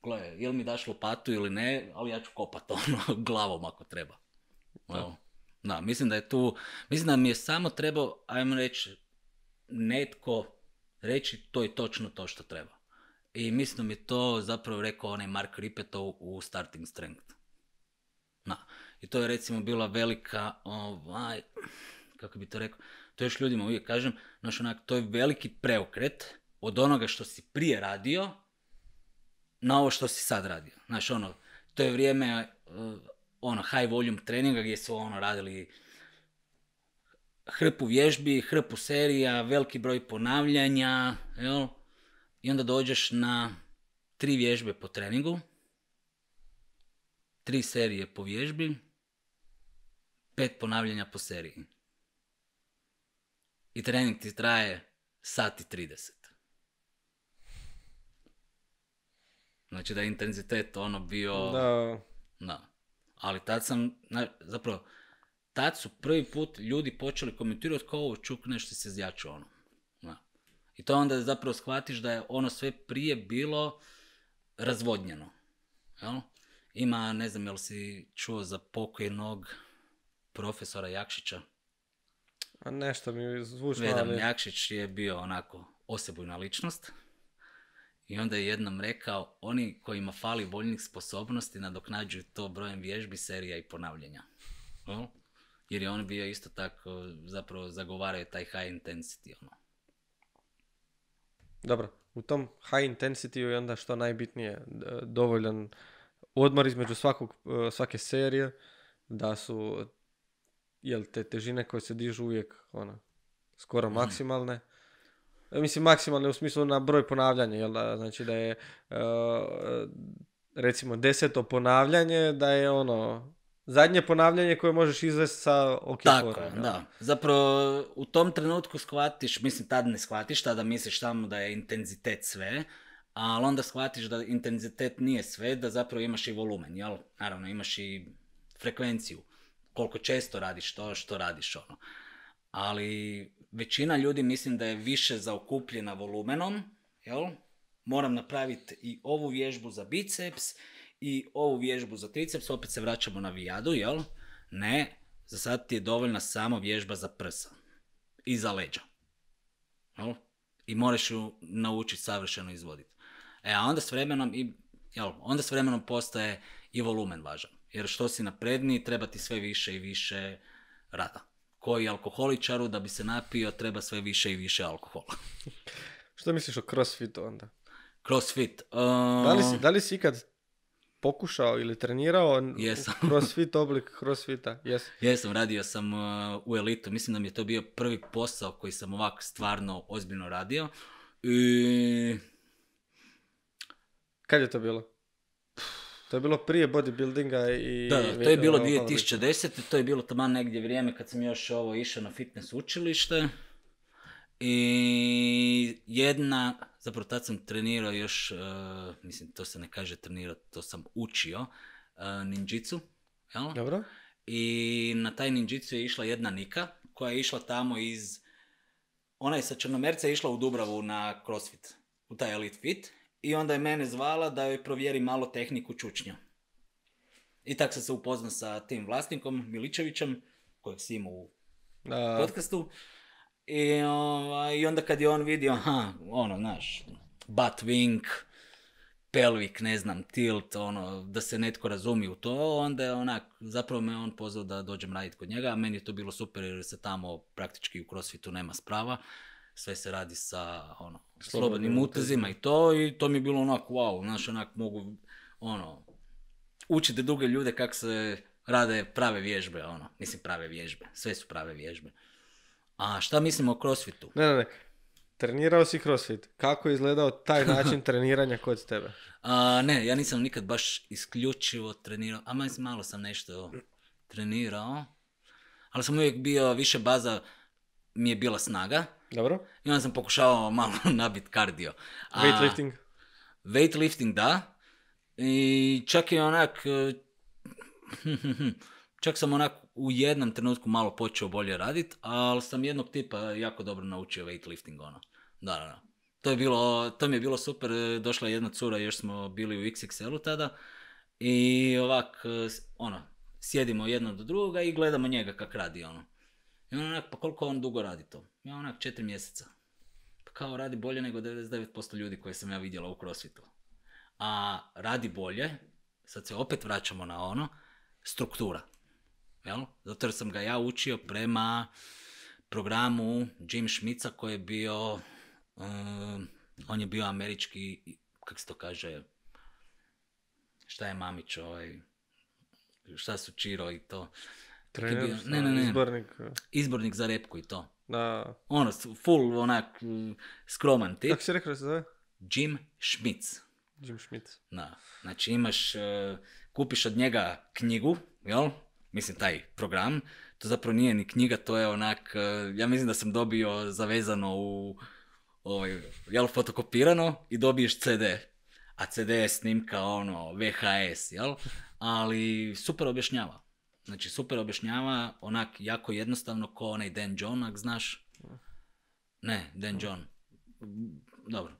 gle, jel mi daš lopatu ili ne, ali ja ću kopati ono, glavom ako treba. da. mislim da je tu, mislim da mi je samo trebao, ajmo reći, netko reći to je točno to što treba. I mislim da mi je to zapravo rekao onaj Mark Ripetov u Starting Strength. Na. I to je recimo bila velika, ovaj, kako bi to rekao, to još ljudima uvijek kažem, znaš onak, to je veliki preokret od onoga što si prije radio na ovo što si sad radio. Znaš, ono, to je vrijeme e, ono, high volume treninga gdje su ono radili hrpu vježbi, hrpu serija, veliki broj ponavljanja, jel? I onda dođeš na tri vježbe po treningu, tri serije po vježbi, pet ponavljanja po seriji. I trening ti traje sati 30. Znači da je intenzitet ono bio... Da. da. Ali tad sam, zapravo, tad su prvi put ljudi počeli komentirati kao ovo čuk nešto se zjače ono. I to onda zapravo shvatiš da je ono sve prije bilo razvodnjeno. Jel? Ima, ne znam, jel si čuo za pokojnog profesora Jakšića? A nešto mi zvuči... Vedam Jakšić je bio onako osebujna ličnost. I onda je jednom rekao, oni kojima fali voljnih sposobnosti nadoknađuju to brojem vježbi, serija i ponavljanja. Jer je on bio isto tako, zapravo zagovaraju taj high intensity. Ono. Dobro, u tom high intensity je onda što najbitnije, e, dovoljan odmor između svakog, e, svake serije, da su jel, te težine koje se dižu uvijek ona, skoro mhm. maksimalne, E, mislim maksimalne u smislu na broj ponavljanja, jel da, znači da je e, recimo deseto ponavljanje, da je ono zadnje ponavljanje koje možeš izvesti sa ok Tako, da. Zapravo u tom trenutku shvatiš, mislim tad ne shvatiš, tada misliš samo da je intenzitet sve, ali onda shvatiš da intenzitet nije sve, da zapravo imaš i volumen, jel? Naravno, imaš i frekvenciju, koliko često radiš to, što radiš ono. Ali većina ljudi mislim da je više zaokupljena volumenom, jel? Moram napraviti i ovu vježbu za biceps i ovu vježbu za triceps, opet se vraćamo na vijadu, jel? Ne, za sad ti je dovoljna samo vježba za prsa i za leđa. Jel? I moraš ju naučiti savršeno izvoditi. E, a onda s vremenom i, jel, onda s vremenom postaje i volumen važan. Jer što si napredniji, treba ti sve više i više rada koji alkoholičaru da bi se napio treba sve više i više alkohola. Što misliš o crossfitu onda? Crossfit. Uh... Da, li eh, si, da li si ikad pokušao ili trenirao crossfit oblik crossfita? Yes. Jesam, radio sam eh, u elitu. Mislim da mi je to bio prvi posao koji sam ovak stvarno ozbiljno radio. I... Kad je to bilo? To je bilo prije bodybuildinga i... Da, to je bilo 2010. To je bilo tamo negdje vrijeme kad sam još ovo išao na fitness učilište. I jedna, zapravo tad sam trenirao još, e, mislim to se ne kaže trenirao, to sam učio, uh, Jel? Dobro. I na taj ninjicu je išla jedna Nika koja je išla tamo iz... Ona je sa Črnomerca išla u Dubravu na CrossFit, u taj Elite Fit i onda je mene zvala da joj provjeri malo tehniku čučnja. I tak sam se upoznao sa tim vlasnikom, Miličevićem, kojeg si imao u da. podcastu. I, ovaj, onda kad je on vidio, ha, ono, naš, butt wink, pelvik, ne znam, tilt, ono, da se netko razumi u to, onda je onak, zapravo me on pozvao da dođem raditi kod njega, a meni je to bilo super jer se tamo praktički u crossfitu nema sprava, sve se radi sa, ono, slobodnim utazima i to i to mi je bilo onako wow, znaš onak mogu ono, učiti druge ljude kako se rade prave vježbe, ono, mislim prave vježbe, sve su prave vježbe. A šta mislim o crossfitu? Ne, ne, ne. Trenirao si crossfit. Kako je izgledao taj način treniranja kod tebe? ne, ja nisam nikad baš isključivo trenirao. A mislim, malo sam nešto trenirao. Ali sam uvijek bio, više baza mi je bila snaga dobro. I onda sam pokušavao malo nabit kardio. A, weightlifting? Weightlifting, da. I čak je onak... E, čak sam onak u jednom trenutku malo počeo bolje radit, ali sam jednog tipa jako dobro naučio weightlifting, ono. Da, da, da. To, je bilo, to mi je bilo super, e, došla je jedna cura, još smo bili u XXL-u tada i ovak, e, ono, sjedimo jedno do drugoga i gledamo njega kak radi, ono. I on onak, pa koliko on dugo radi to? Ja onak četiri mjeseca. Pa kao radi bolje nego 99% ljudi koje sam ja vidjela u crossfitu. A radi bolje, sad se opet vraćamo na ono, struktura. Jel? Zato jer sam ga ja učio prema programu Jim Schmitza koji je bio, um, on je bio američki, kak se to kaže, šta je Mamić ovaj, šta su Čiro i to. Trener, ne, ne, izbornik. E. izbornik za repku i to. Da. Ono, full onak skroman tip. Kako si rekao se zove? Jim Schmitz. Jim Schmitz. Da. Znači imaš, e, kupiš od njega knjigu, jel? Mislim, taj program. To zapravo nije ni knjiga, to je onak, e, ja mislim da sam dobio zavezano u, ovaj, jel, fotokopirano i dobiješ CD. A CD je snimka, ono, VHS, jel? Ali super objašnjava. Znači, super objašnjava, onak, jako jednostavno, ko onaj Dan John, ak znaš. Ne, Dan John. Dobro.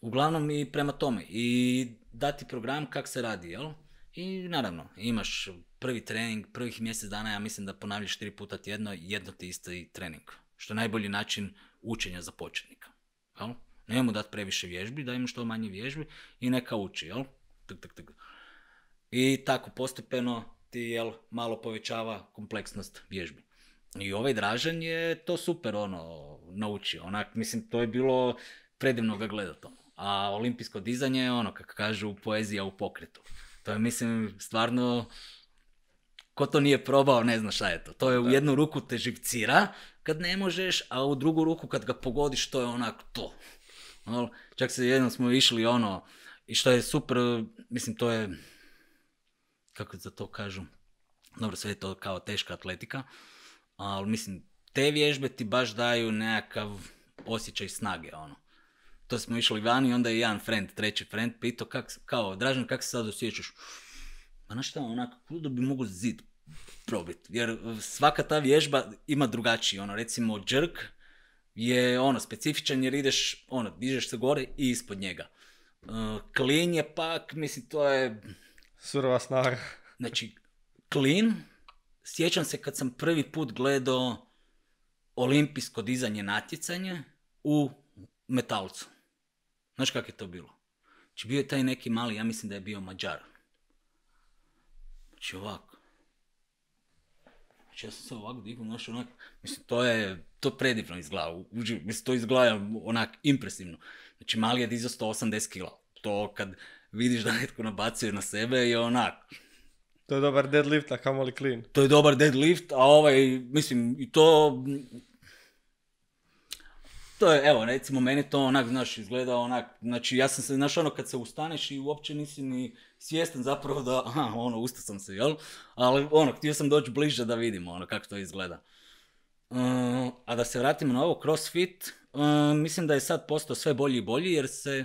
Uglavnom i prema tome. I dati program kak se radi, jel? I naravno, imaš prvi trening, prvih mjesec dana, ja mislim da ponavljaš tri puta tjedno, jedno ti isti trening. Što je najbolji način učenja za početnika. Jel? mu dati previše vježbi, dajmo što manje vježbi i neka uči, jel? I tako postepeno ti jel, malo povećava kompleksnost vježbi. I ovaj Dražan je to super ono naučio. Onak, mislim, to je bilo predivno ga gledati. Ono. A olimpijsko dizanje je ono, kako kažu, poezija u pokretu. To je, mislim, stvarno, ko to nije probao, ne znaš šta je to. To je u jednu ruku te živcira kad ne možeš, a u drugu ruku kad ga pogodiš, to je onak to. Čak se jednom smo išli ono, i što je super, mislim, to je kako za to kažu, dobro sve je to kao teška atletika, ali mislim te vježbe ti baš daju nekakav osjećaj snage, ono. To smo išli vani i onda je jedan friend, treći friend, pitao kak, kao, Dražen, kako se sad osjećaš? Pa znaš šta, onako, bi mogu zid probiti, jer svaka ta vježba ima drugačiji, ono, recimo jerk je, ono, specifičan jer ideš, ono, dižeš se gore i ispod njega. E, Klin je pak, mislim, to je Surova snaga. Znači, klin, sjećam se kad sam prvi put gledao olimpijsko dizanje natjecanje u metalcu. Znaš kak je to bilo? Znači, bio je taj neki mali, ja mislim da je bio Mađar. Znači, ovako. Znači, ja sam se ovako digao, znaš, onak, mislim, to je, to predivno izgleda, mislim, to izgleda onak impresivno. Znači, mali je dizao 180 kila. To kad vidiš da netko nabacuje na sebe i onak. To je dobar deadlift, a kamoli clean. To je dobar deadlift, a ovaj, mislim, i to... To je, evo, recimo, meni to onak, znaš, izgleda onak, znači, ja sam se, znaš, ono, kad se ustaneš i uopće nisi ni svjestan zapravo da, aha, ono, usta sam se, jel? Ali, ono, htio sam doći bliže da vidimo, ono, kako to izgleda. Uh, a da se vratimo na ovo, crossfit, uh, mislim da je sad postao sve bolji i bolji, jer se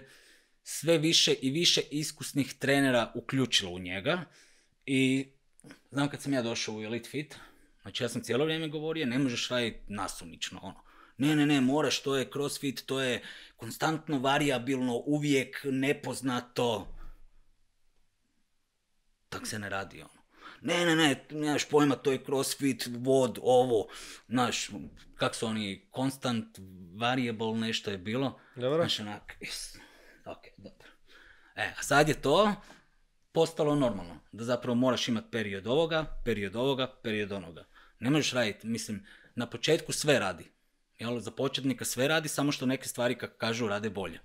sve više i više iskusnih trenera uključilo u njega. I znam kad sam ja došao u Elite Fit, znači ja sam cijelo vrijeme govorio, ne možeš raditi nasumično, ono. Ne, ne, ne, moraš, to je crossfit, to je konstantno variabilno, uvijek nepoznato. Tak se ne radi, ono. Ne, ne, ne, nemaš pojma, to je crossfit, vod, ovo, znaš, kak su oni, konstant variable nešto je bilo. Dobro. Znaš, ok, dobro. E, a sad je to postalo normalno, da zapravo moraš imati period ovoga, period ovoga, period onoga. Ne možeš raditi, mislim, na početku sve radi. Jel? Za početnika sve radi, samo što neke stvari, kako kažu, rade bolje.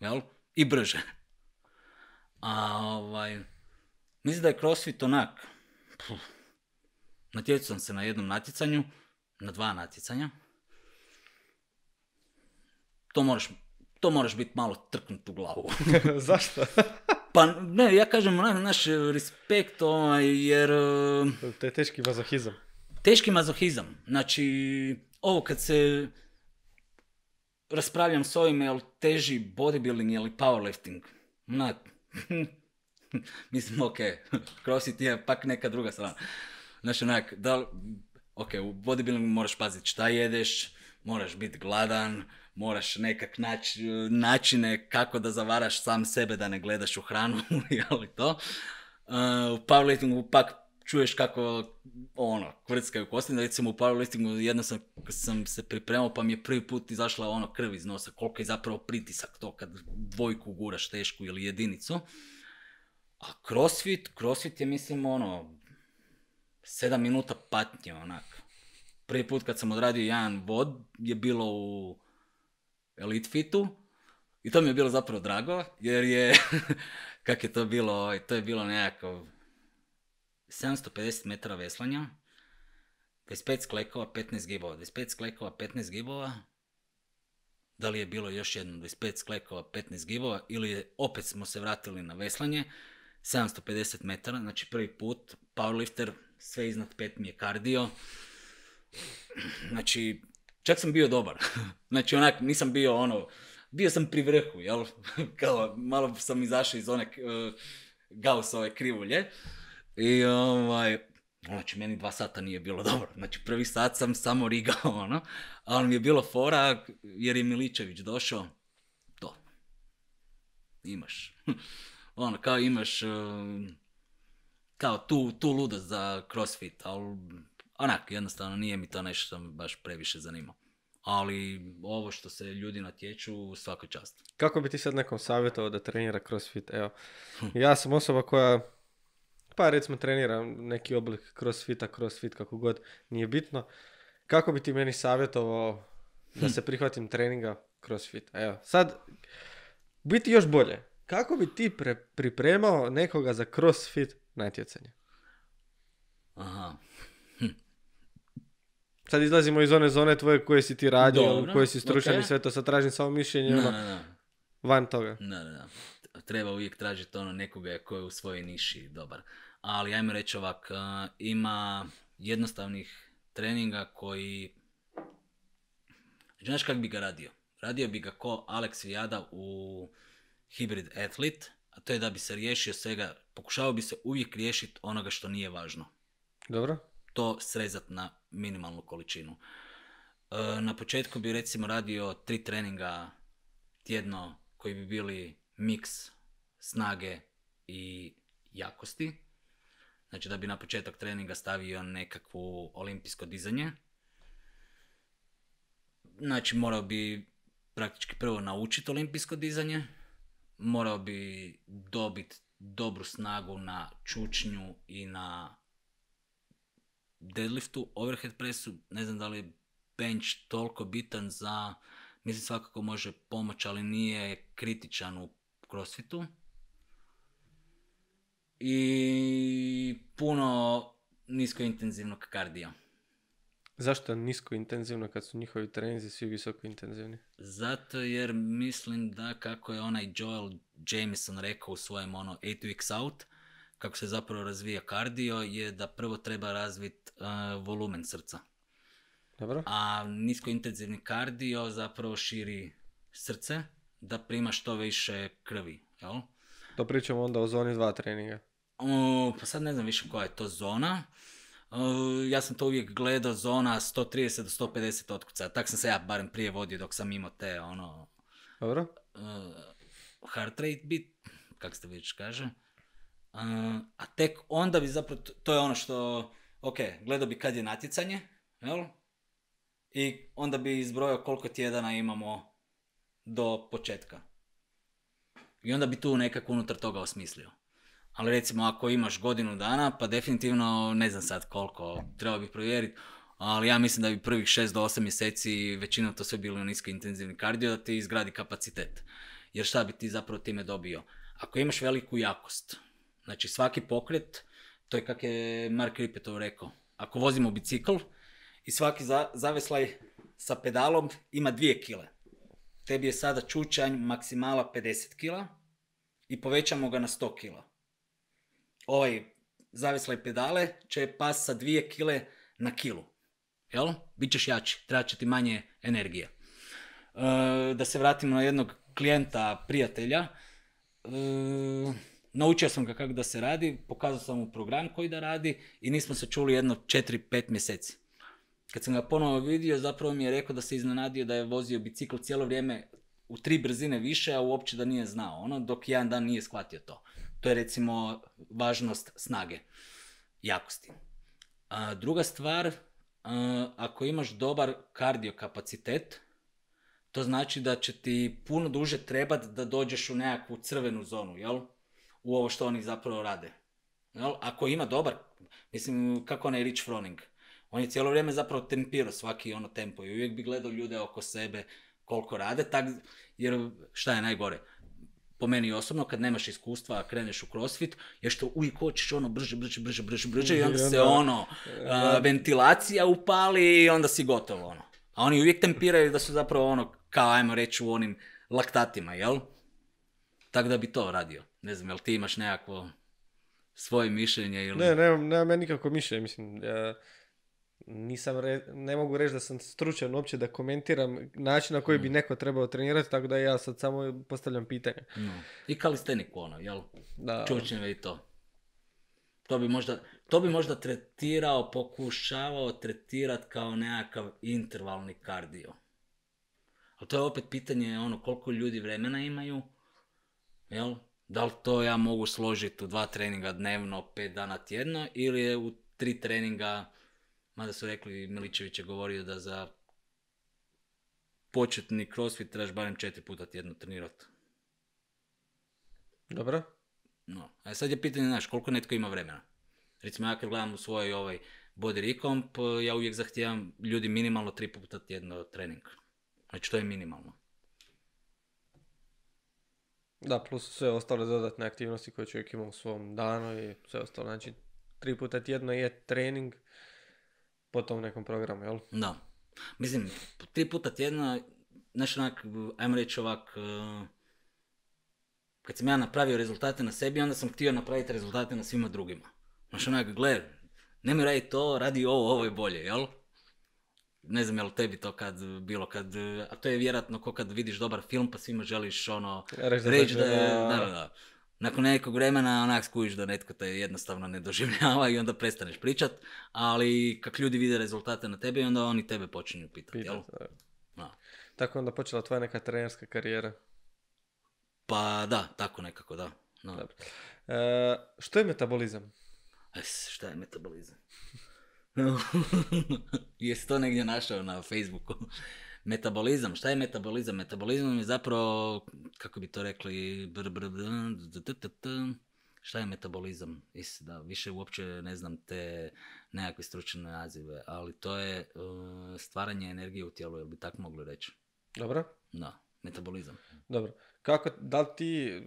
Jel? I brže. A, ovaj, mislim da je CrossFit onak. Natjecu sam se na jednom natjecanju, na dva natjecanja. To moraš to moraš biti malo trknut u glavu. Zašto? pa ne, ja kažem, naš respekt, ovaj, jer... E, to je teški mazohizam. Teški mazohizam. Znači, ovo kad se raspravljam s ovim, li teži bodybuilding ili powerlifting? Na, mislim, ok, crossfit je pak neka druga strana. Znači, onak, da, ok, u bodybuildingu moraš paziti šta jedeš, moraš biti gladan, moraš nekak naći načine kako da zavaraš sam sebe da ne gledaš u hranu, ali to. Uh, u powerliftingu pak čuješ kako ono, kvrckaju kosti, recimo u powerliftingu jedno sam, sam se pripremao pa mi je prvi put izašla ono krv iz nosa, koliko je zapravo pritisak to kad dvojku guraš tešku ili jedinicu. A crossfit, crossfit je mislim ono, sedam minuta patnje onak. Prvi put kad sam odradio jedan vod je bilo u Elite Fitu. I to mi je bilo zapravo drago, jer je, kak je to bilo, ovaj, to je bilo nekako 750 metara veslanja, 25 sklekova, 15 gibova, 25 sklekova, 15 gibova, da li je bilo još jedno 25 sklekova, 15 gibova ili je, opet smo se vratili na veslanje, 750 metara, znači prvi put, powerlifter, sve iznad pet mi je kardio, znači čak sam bio dobar. znači onak, nisam bio ono, bio sam pri vrhu, jel? Kao, malo sam izašao iz one uh, Gaussove krivulje. I ovaj, znači meni dva sata nije bilo dobro. Znači prvi sat sam samo rigao, ono. Ali mi je bilo fora jer je Miličević došao. To. Imaš. ono, kao imaš... E, kao tu, tu ludost za crossfit, ali onak, jednostavno nije mi to nešto što baš previše zanima. Ali ovo što se ljudi natječu, svako čast. Kako bi ti sad nekom savjetovao da trenira crossfit? Evo, ja sam osoba koja, pa recimo treniram neki oblik crossfita, crossfit kako god, nije bitno. Kako bi ti meni savjetovao da se prihvatim treninga crossfit? Evo, sad, biti još bolje. Kako bi ti pripremao nekoga za crossfit natjecanje? Aha, sad izlazimo iz one zone tvoje koje si ti radio, Dobro, ono, koje si stručan i sve to, sad tražim samo mišljenje no, no, van toga. Da, da, Treba uvijek tražiti ono nekoga koji je u svojoj niši dobar. Ali ajmo reći ovak, ima jednostavnih treninga koji... Znaš kak bi ga radio? Radio bi ga ko Alex Vijada u Hybrid Athlete, a to je da bi se riješio svega, pokušao bi se uvijek riješiti onoga što nije važno. Dobro to srezati na minimalnu količinu. E, na početku bi recimo radio tri treninga tjedno koji bi bili miks snage i jakosti. Znači da bi na početak treninga stavio nekakvo olimpijsko dizanje. Znači morao bi praktički prvo naučiti olimpijsko dizanje. Morao bi dobiti dobru snagu na čučnju i na deadliftu, overhead pressu, ne znam da li je bench toliko bitan za, mislim svakako može pomoć, ali nije kritičan u crossfitu. I puno niskointenzivnog kardija. Zašto nisko intenzivno kad su njihovi trenzi svi visoko intenzivni? Zato jer mislim da kako je onaj Joel Jameson rekao u svojem ono 8 weeks out, kako se zapravo razvija kardio je da prvo treba razviti e, volumen srca. Dobro. A niskointenzivni kardio zapravo širi srce da prima što više krvi. Jel? To pričamo onda o zoni dva treninga. O, pa sad ne znam više koja je to zona. E, ja sam to uvijek gledao zona 130 do 150 otkuca. Tak sam se ja barem prije vodio dok sam imao te ono... Dobro. Uh, heart rate bit, kak se to već kaže a tek onda bi zapravo, to je ono što, ok, gledao bi kad je natjecanje, jel? I onda bi izbrojao koliko tjedana imamo do početka. I onda bi tu nekako unutar toga osmislio. Ali recimo ako imaš godinu dana, pa definitivno ne znam sad koliko, treba bi provjeriti, ali ja mislim da bi prvih 6 do 8 mjeseci većina to sve bilo nisko intenzivni kardio da ti izgradi kapacitet. Jer šta bi ti zapravo time dobio? Ako imaš veliku jakost, Znači svaki pokret, to je kak je Mark Ripetov rekao, ako vozimo bicikl i svaki za, zaveslaj sa pedalom ima dvije kile. Tebi je sada čučanj maksimala 50 kila i povećamo ga na 100 kila. Ovaj zaveslaj pedale će pas sa dvije kile na kilu. Jel? Bićeš jači, trebat će ti manje energije. E, da se vratimo na jednog klijenta, prijatelja. E, naučio sam ga kako da se radi, pokazao sam mu program koji da radi i nismo se čuli jedno 4-5 mjeseci. Kad sam ga ponovo vidio, zapravo mi je rekao da se iznenadio da je vozio bicikl cijelo vrijeme u tri brzine više, a uopće da nije znao, ono, dok jedan dan nije shvatio to. To je recimo važnost snage, jakosti. A druga stvar, ako imaš dobar kardio kapacitet, to znači da će ti puno duže trebati da dođeš u nekakvu crvenu zonu, jel? u ovo što oni zapravo rade. Jel? Ako ima dobar, mislim, kako onaj Rich Froning, on je cijelo vrijeme zapravo tempirao svaki ono tempo i uvijek bi gledao ljude oko sebe koliko rade, tak, jer šta je najgore, po meni osobno, kad nemaš iskustva, a kreneš u crossfit, je što uvijek hoćeš ono brže, brže, brže, brže, brže i onda se ono, e, ventilacija upali i onda si gotovo ono. A oni uvijek tempiraju da su zapravo ono, kao ajmo reći u onim laktatima, jel? Tako da bi to radio. Ne znam, jel ti imaš nekakvo svoje mišljenje ili... Ne, nemam, nemam ja nikako mišljenje, mislim, nisam ne mogu reći da sam stručan uopće da komentiram način na koji bi mm. neko trebao trenirati, tako da ja sad samo postavljam pitanje. No. I kalisteniku ono, jel? Da. Čučnjeve i to. To bi možda, to bi možda tretirao, pokušavao tretirati kao nekakav intervalni kardio. Ali to je opet pitanje ono koliko ljudi vremena imaju, jel? Da li to ja mogu složiti u dva treninga dnevno, pet dana tjedno ili je u tri treninga, mada su rekli, Miličević je govorio da za početni crossfit trebaš barem četiri puta tjedno trenirati. Dobro. No, a sad je pitanje, znaš, koliko netko ima vremena. Recimo, ja kad gledam u svoj ovaj body recomp, ja uvijek zahtijevam ljudi minimalno tri puta tjedno trening. Znači, to je minimalno. Da, plus sve ostale dodatne aktivnosti koje čovjek ima u svom danu i sve ostalo. Znači, tri puta tjedno je trening po tom nekom programu, jel? Da. Mislim, tri puta tjedno, znaš onak, ajmo reći ovak, e, kad sam ja napravio rezultate na sebi, onda sam htio napraviti rezultate na svima drugima. Maš onak, gle, nemoj raditi to, radi ovo, ovo je bolje, jel? ne znam jel tebi to kad bilo, kad, a to je vjerojatno ko kad vidiš dobar film pa svima želiš ono, reći reč da, je, da, Nakon nekog vremena onak skuviš da netko te jednostavno ne doživljava i onda prestaneš pričat, ali kak ljudi vide rezultate na tebi onda oni tebe počinju pitati, Pitat, jel? Da. Tako onda počela tvoja neka trenerska karijera? Pa da, tako nekako, da. E, što je metabolizam? šta je metabolizam? Jesi to negdje našao na Facebooku? Metabolizam, šta je metabolizam? Metabolizam je zapravo, kako bi to rekli, br, br, šta je metabolizam? Is, da, više uopće ne znam te nekakve stručne nazive, ali to je e, stvaranje energije u tijelu, jel bi tako mogli reći? Dobro. Da, metabolizam. Dobro. Kako, da li ti,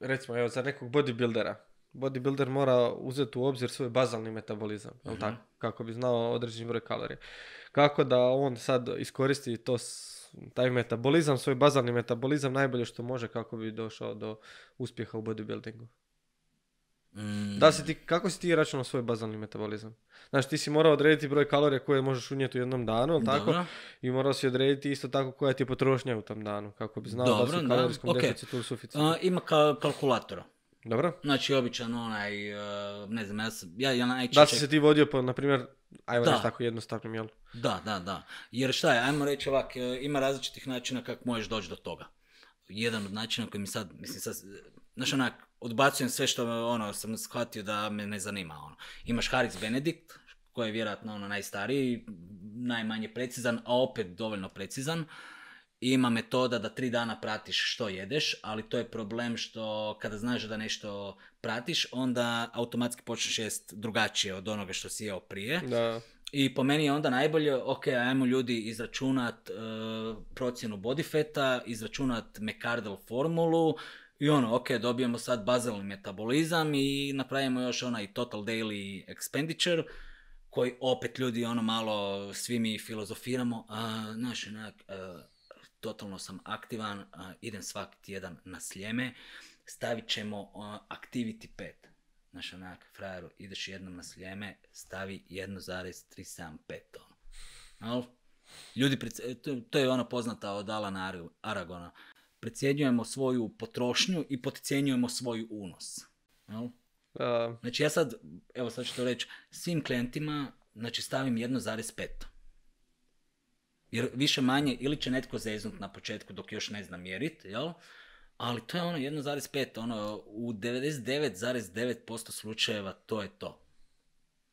recimo, evo, za nekog bodybuildera, bodybuilder mora uzeti u obzir svoj bazalni metabolizam, mhm. tako? Kako bi znao određeni broj kalorija. Kako da on sad iskoristi to taj metabolizam, svoj bazalni metabolizam najbolje što može kako bi došao do uspjeha u bodybuildingu. Mm. Da si ti, kako si ti računao svoj bazalni metabolizam? Znači ti si morao odrediti broj kalorija koje možeš unijeti u jednom danu, ili tako? I morao si odrediti isto tako koja ti je potrošnja u tom danu, kako bi znao Dobro, da si u kalorijskom deficitu ili suficitu. ima ka- kalkulatora. Dobro. Znači, običan onaj, e, ne znam, ja sam, ja, najčešće... Da si se ti vodio po, na primjer, ajmo reći tako jednostavnim, jel? Da, da, da. Jer šta je, ajmo reći ovak, e, ima različitih načina kako možeš doći do toga. Jedan od načina koji mi sad, mislim sad, znaš onak, odbacujem sve što ono, sam shvatio da me ne zanima. Ono. Imaš Haris Benedikt, koji je vjerojatno ono, najstariji, najmanje precizan, a opet dovoljno precizan ima metoda da tri dana pratiš što jedeš, ali to je problem što kada znaš da nešto pratiš, onda automatski počneš jest drugačije od onoga što si jeo prije. Da. I po meni je onda najbolje, ok, ajmo ljudi izračunat e, procjenu body feta, izračunat McCardell formulu, i ono, ok, dobijemo sad bazalni metabolizam i napravimo još onaj total daily expenditure, koji opet ljudi ono malo svi mi filozofiramo, a, naši onak, e, totalno sam aktivan, idem svaki tjedan na sljeme, stavit ćemo Activity 5. Znaš, onak, frajeru, ideš jednom na sljeme, stavi 1,375 tona. Al, ljudi, to, je ona poznata od Alana Aragona. Predsjednjujemo svoju potrošnju i potcijenjujemo svoj unos. Jel? Znači ja sad, evo sad ću to reći, svim klijentima znači stavim 1,5. Jer više manje ili će netko zeznut na početku dok još ne zna mjerit, jel? Ali to je ono 1,5, ono u 99,9% slučajeva to je to.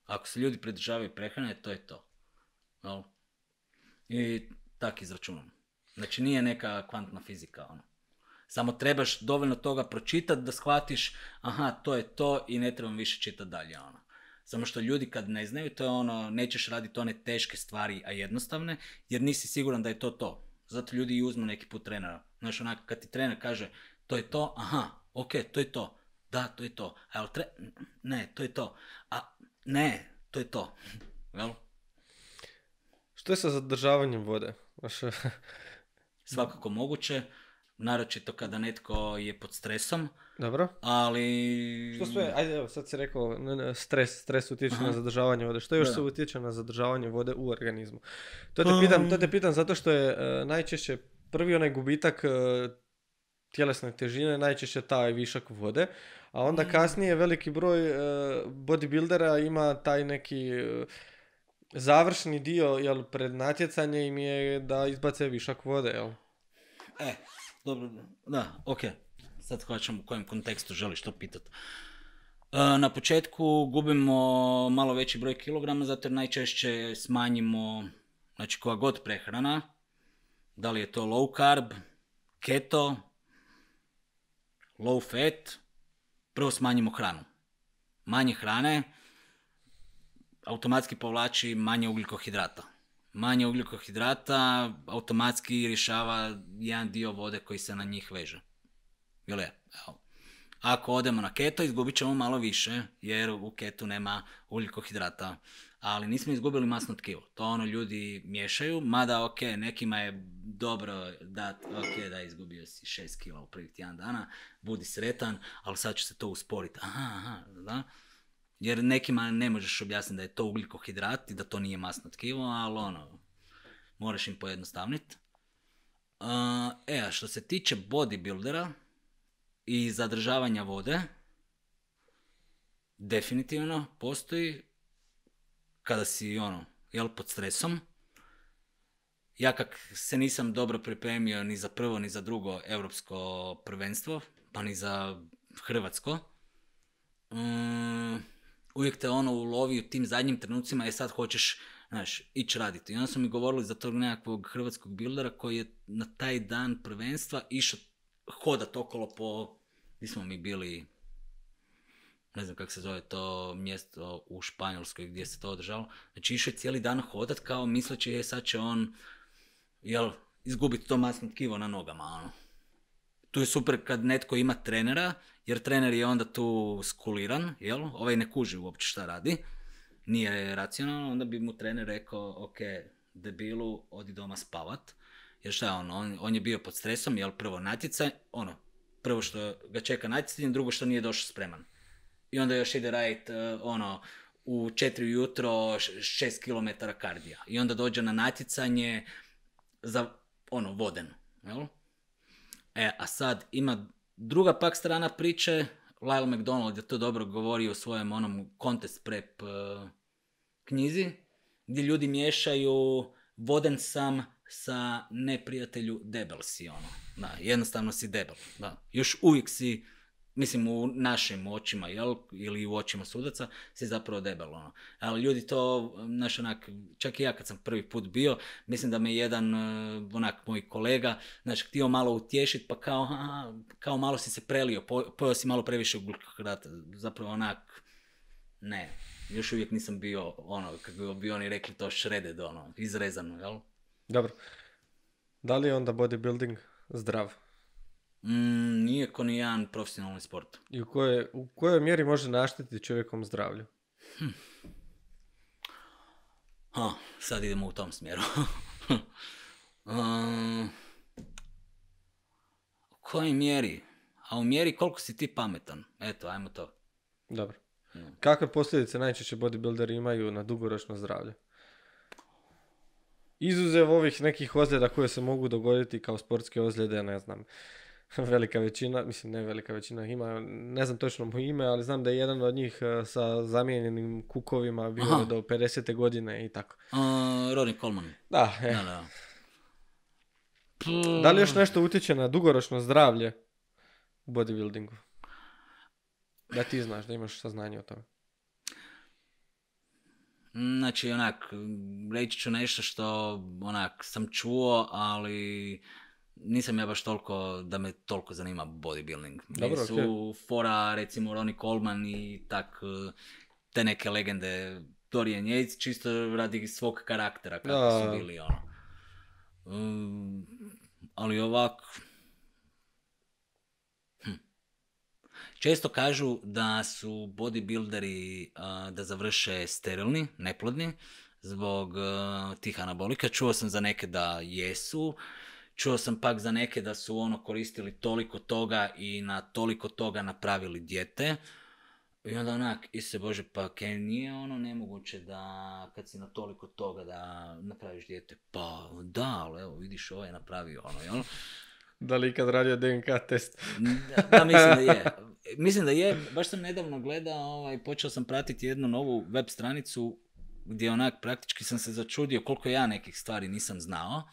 Ako se ljudi pridržavaju prehrane, to je to. Jel? I tak izračunam. Znači nije neka kvantna fizika, ono. Samo trebaš dovoljno toga pročitati da shvatiš, aha, to je to i ne trebam više čitati dalje, ono. Samo što ljudi kad ne znaju, to je ono, nećeš raditi one teške stvari, a jednostavne, jer nisi siguran da je to to. Zato ljudi i uzmu neki put trenera. Znaš, onako kad ti trener kaže, to je to, aha, ok, to je to. Da, to je to. A jel Ne, to je to. A ne, to je to. Jel? Što je sa zadržavanjem vode? Svakako moguće naročito kada netko je pod stresom. Dobro. Ali... Što sve, ajde evo, sad si rekao, stres, stres utječe na zadržavanje vode. Što još da. se utječe na zadržavanje vode u organizmu? To te pitam, um. to te zato što je e, najčešće prvi onaj gubitak uh, tjelesne težine, najčešće taj višak vode, a onda mm. kasnije veliki broj e, bodybuildera ima taj neki završni dio jel, pred natjecanje im je da izbace višak vode, jel? E, dobro, da, ok. Sad hvaćam u kojem kontekstu želiš to pitati. E, na početku gubimo malo veći broj kilograma, zato jer najčešće smanjimo, znači koja god prehrana, da li je to low carb, keto, low fat, prvo smanjimo hranu. Manje hrane automatski povlači manje ugljikohidrata manje ugljikohidrata automatski rješava jedan dio vode koji se na njih veže. Jel' Evo. Ako odemo na keto, izgubit ćemo malo više, jer u ketu nema ugljikohidrata. Ali nismo izgubili masno tkivo. To ono ljudi miješaju, mada ok, nekima je dobro da, ok, da izgubio si 6 kila u prvih tjedan dana, budi sretan, ali sad će se to usporiti. Aha, aha, da. Jer nekima ne možeš objasniti da je to ugljikohidrat i da to nije masno tkivo, ali ono, moraš im pojednostavniti. e, a što se tiče bodybuildera i zadržavanja vode, definitivno postoji kada si ono, jel pod stresom, ja kak se nisam dobro pripremio ni za prvo ni za drugo europsko prvenstvo, pa ni za hrvatsko. Mm, uvijek te ono ulovi u tim zadnjim trenucima i e, sad hoćeš znaš, ići raditi. I onda su mi govorili za tog nekakvog hrvatskog bildera koji je na taj dan prvenstva išao hodat okolo po, gdje smo mi bili, ne znam kako se zove to mjesto u Španjolskoj gdje se to održalo, znači išao je cijeli dan hodat kao misleći je sad će on, jel, izgubiti to masno tkivo na nogama, ono tu je super kad netko ima trenera, jer trener je onda tu skuliran, jel? Ovaj ne kuži uopće šta radi, nije racionalno, onda bi mu trener rekao, ok, debilu, odi doma spavat, jer šta je ono, on, on je bio pod stresom, jel prvo natjecaj, ono, prvo što ga čeka natjecanje, drugo što nije došao spreman. I onda još ide radit, e, ono, u četiri ujutro 6 km kardija. I onda dođe na natjecanje za, ono, vodeno, jel? E, a sad ima druga pak strana priče, Lyle McDonald je to dobro govorio u svojem onom contest prep e, knjizi, gdje ljudi miješaju voden sam sa neprijatelju debel si ono. Da, jednostavno si debel. Da. Još uvijek si mislim u našim očima jel ili u očima sudaca si zapravo debelo ono. ali ljudi to naš onak čak i ja kad sam prvi put bio mislim da me jedan e, onak moj kolega znaš htio malo utješiti pa kao kao malo si se prelio pojeo si malo previše ugljikohidrata zapravo onak ne još uvijek nisam bio ono kako bi oni rekli to šrede ono izrezano jel dobro da li je onda bodybuilding zdrav Mm, nije ko ni jedan profesionalni sport. I u kojoj, u kojoj mjeri može naštetiti čovjekom zdravlju? Hm. Ha, sad idemo u tom smjeru. Um, u kojoj mjeri? A u mjeri koliko si ti pametan. Eto, ajmo to. Dobro. Mm. Kakve posljedice najčešće bodybuilderi imaju na dugoročno zdravlje? Izuzev ovih nekih ozljeda koje se mogu dogoditi kao sportske ozljede, ne znam velika većina, mislim ne velika većina, ima, ne znam točno mu ime, ali znam da je jedan od njih e, sa zamijenjenim kukovima bio do 50. godine i tako. Uh, Rory Coleman. Da, je. Da, da li još nešto utječe na dugoročno zdravlje u bodybuildingu? Da ti znaš, da imaš saznanje o tome. Znači, onak, reći ću nešto što, onak, sam čuo, ali nisam ja baš toliko, da me toliko zanima bodybuilding. Dobro, su fora, recimo, Ronnie Coleman i tak, e, te neke legende, Dorian Yates, čisto radi svog karaktera, kako su bili, ono. Mm, ali ovak... Hm. Često kažu da su bodybuilderi da završe sterilni, neplodni, zbog e, tih anabolika. Čuo sam za neke da jesu, Čuo sam pak za neke da su ono koristili toliko toga i na toliko toga napravili dijete. I onda onak, se Bože, pa ke nije ono nemoguće da kad si na toliko toga da napraviš dijete? Pa da, ali evo vidiš ovo ovaj je napravio ono, Da li ikad radio DNK test? da, da, mislim da je. Mislim da je, baš sam nedavno gledao, ovaj, počeo sam pratiti jednu novu web stranicu gdje onak praktički sam se začudio koliko ja nekih stvari nisam znao.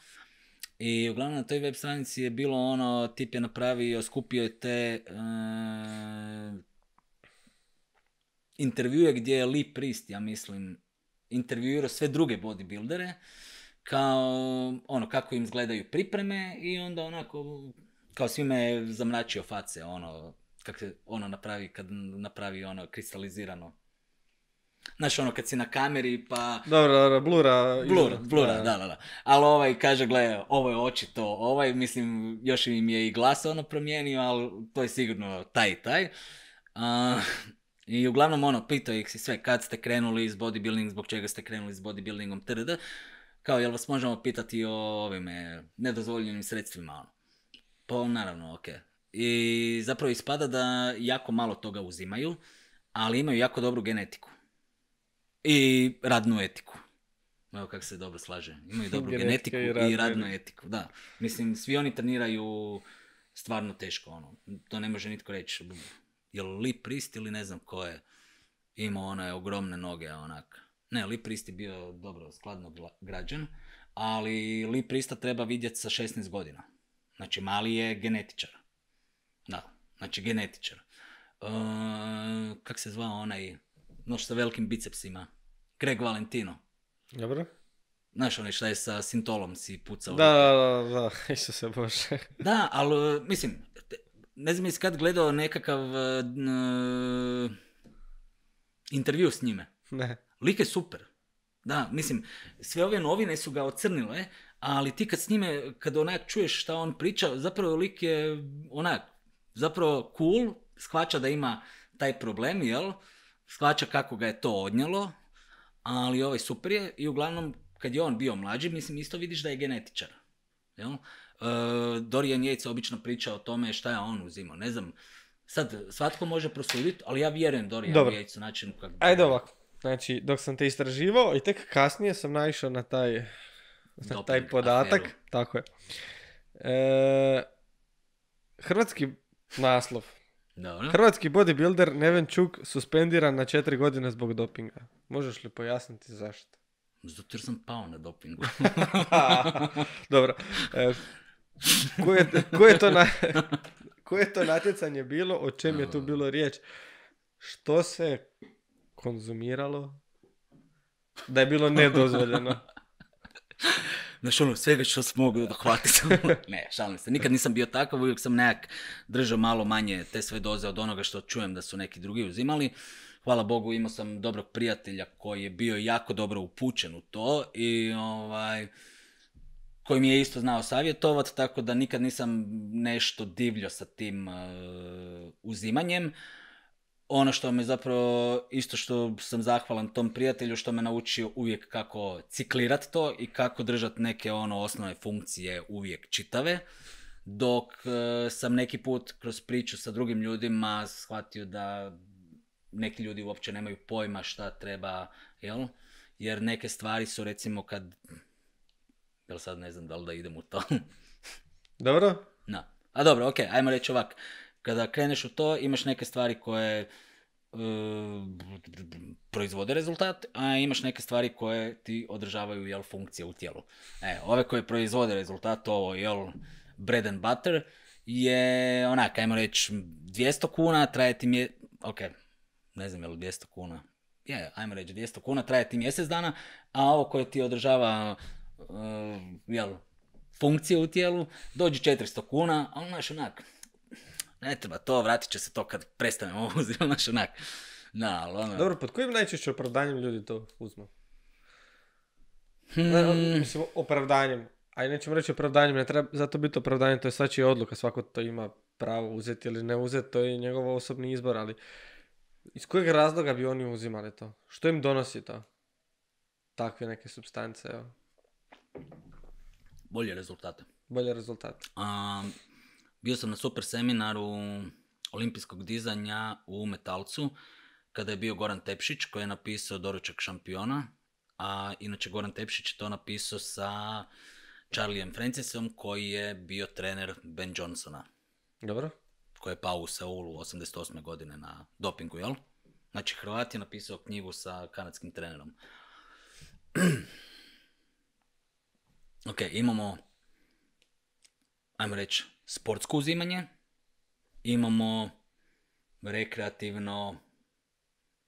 I uglavnom na toj web stranici je bilo ono, tip je napravio, skupio je te eh, intervjue gdje je Lee Priest, ja mislim, intervjuirao sve druge bodybuildere, kao ono, kako im izgledaju pripreme i onda onako, kao svime je zamračio face, ono, kako se ono napravi, kad napravi ono kristalizirano Znaš, ono, kad si na kameri, pa... Dobro, dobro, blura. Blur, blura, da, da, da. Ali ovaj kaže, gle, ovo je očito, ovaj, mislim, još im je i glas ono promijenio, ali to je sigurno taj i taj. I uglavnom, ono, pitao ih sve, kad ste krenuli iz bodybuilding, zbog čega ste krenuli s bodybuildingom, trd. Kao, jel vas možemo pitati o ovime nedozvoljenim sredstvima, ono. Pa, naravno, ok. I zapravo ispada da jako malo toga uzimaju, ali imaju jako dobru genetiku i radnu etiku. Evo kako se dobro slaže. Imaju dobru genetiku i radnu, etiku. Da. Mislim, svi oni treniraju stvarno teško. Ono. To ne može nitko reći. Je li Lip ili ne znam ko je imao one ogromne noge onak. Ne, Lip Rist je bio dobro skladno građan, ali Lip Rista treba vidjeti sa 16 godina. Znači, mali je genetičar. Da, znači genetičar. E, kak se zvao onaj noš sa velikim bicepsima. Greg Valentino. Dobro. Znaš onaj šta je sa Sintolom si pucao? Da, da, da, da, se bože. da, ali e, mislim, ne znam jesi kad gledao nekakav e, e, intervju s njime. Ne. Lik je super. Da, mislim, sve ove novine su ga ocrnile, ali ti kad s njime, kad onak čuješ šta on priča, zapravo lik je onak, zapravo cool, shvaća da ima taj problem, jel? shvaća kako ga je to odnjelo, ali ovaj super je i uglavnom kad je on bio mlađi, mislim isto vidiš da je genetičar. Jel? E, Dorian obično priča o tome šta je on uzimao, ne znam, sad svatko može prosuditi, ali ja vjerujem Dorian Dobro. načinu kako... Ajde ovako, znači dok sam te istraživao i tek kasnije sam naišao na taj, taj podatak, tako je. E, hrvatski naslov dobro. Hrvatski bodybuilder Neven Čuk suspendiran na četiri godine zbog dopinga. Možeš li pojasniti zašto? Zato jer sam pao na dopingu. Dobro. E, ko, je, ko, je to na, ko je to natjecanje bilo? O čem je tu bilo riječ? Što se konzumiralo da je bilo nedozvoljeno? znaš ono, svega što sam mogu dohvatiti. ne, šalim se, nikad nisam bio takav, uvijek sam nekak držao malo manje te sve doze od onoga što čujem da su neki drugi uzimali. Hvala Bogu, imao sam dobrog prijatelja koji je bio jako dobro upućen u to i ovaj, koji mi je isto znao savjetovat, tako da nikad nisam nešto divljo sa tim eh, uzimanjem ono što me zapravo, isto što sam zahvalan tom prijatelju, što me naučio uvijek kako ciklirati to i kako držat neke ono osnovne funkcije uvijek čitave, dok e, sam neki put kroz priču sa drugim ljudima shvatio da neki ljudi uopće nemaju pojma šta treba, jel? Jer neke stvari su recimo kad, jel sad ne znam da li da idem u to. dobro? Da. No. A dobro, ok, ajmo reći ovak. Kada kreneš u to, imaš neke stvari koje e, proizvode rezultat, a imaš neke stvari koje ti održavaju jel, funkcije u tijelu. E, ove koje proizvode rezultat, ovo jel, bread and butter, je onak, ajmo reći, 200 kuna, traje ti mje... ok, ne znam je li 200 kuna, je, ajmo reći 200 kuna, traje ti mjesec dana, a ovo koje ti održava uh, jel, funkcije u tijelu, dođi 400 kuna, a on onak, ne treba to, vratit će se to kad prestanemo uzimati, znaš, onak. Na, ali ono... Dobro, pod kojim najčešće opravdanjem ljudi to uzmu? Hmm. mislim, opravdanjem. A nećemo reći opravdanjem, ne treba zato biti opravdanje, to je svačija odluka, svako to ima pravo uzeti ili ne uzeti, to je njegov osobni izbor, ali iz kojeg razloga bi oni uzimali to? Što im donosi to? Takve neke substance, evo. Bolje rezultate. Bolje rezultate. Um, bio sam na super seminaru olimpijskog dizanja u Metalcu, kada je bio Goran Tepšić koji je napisao Doručak šampiona, a inače Goran Tepšić je to napisao sa Charlieem Francisom koji je bio trener Ben Johnsona. Dobro. Koji je pao u Seulu 88. godine na dopingu, jel? Znači, Hrvati je napisao knjigu sa kanadskim trenerom. ok, imamo, ajmo reći, sportsko uzimanje, imamo rekreativno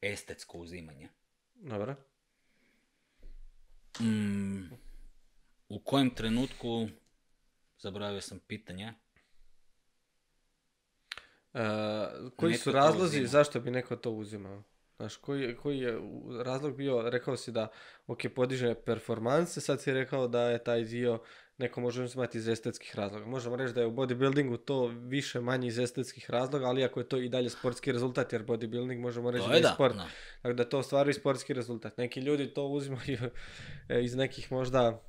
estetsko uzimanje. Dobro. Mm, u kojem trenutku, zaboravio sam pitanje, e, koji su razlozi zašto bi neko to uzimao? koji, koji je razlog bio, rekao si da ok, podiže performanse, sad si rekao da je taj dio neko može uzimati iz estetskih razloga. Možemo reći da je u bodybuildingu to više manje iz estetskih razloga, ali ako je to i dalje sportski rezultat, jer bodybuilding možemo reći da je sport. tako da to stvari sportski rezultat. Neki ljudi to uzimaju e, iz nekih možda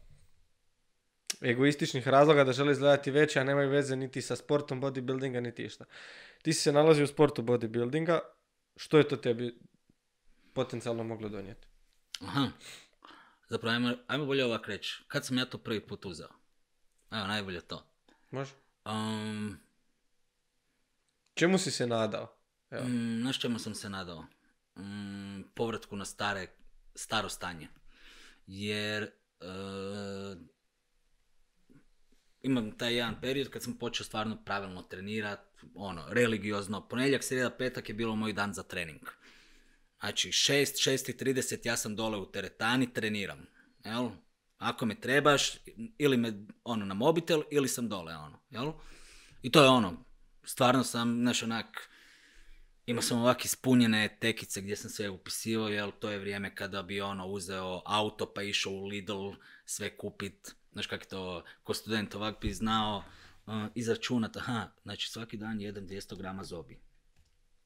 egoističnih razloga da žele izgledati veće, a nemaju veze niti sa sportom bodybuildinga, niti išta. Ti si se nalazi u sportu bodybuildinga, što je to tebi potencijalno moglo donijeti? Aha. Zapravo, ajmo, bolje ovak reći. Kad sam ja to prvi put uzeo? Evo, najbolje to. Može. Um, čemu si se nadao? Evo. Mm, čemu sam se nadao? Mm, povratku na stare, staro stanje. Jer uh, imam taj jedan period kad sam počeo stvarno pravilno trenirati, ono, religiozno. Ponedjeljak, srijeda, petak je bilo moj dan za trening. Znači, 6, 6.30 ja sam dole u teretani, treniram. Jel? Ako me trebaš, ili me ono, na mobitel, ili sam dole. Ono, jel? I to je ono. Stvarno sam, znaš, onak, imao sam ovakve ispunjene tekice gdje sam sve upisivao, jel? To je vrijeme kada bi ono uzeo auto pa išao u Lidl, sve kupit. Znaš kak to, ko student ovak bi znao uh, izračunat, aha, znači svaki dan jedan 200 grama zobi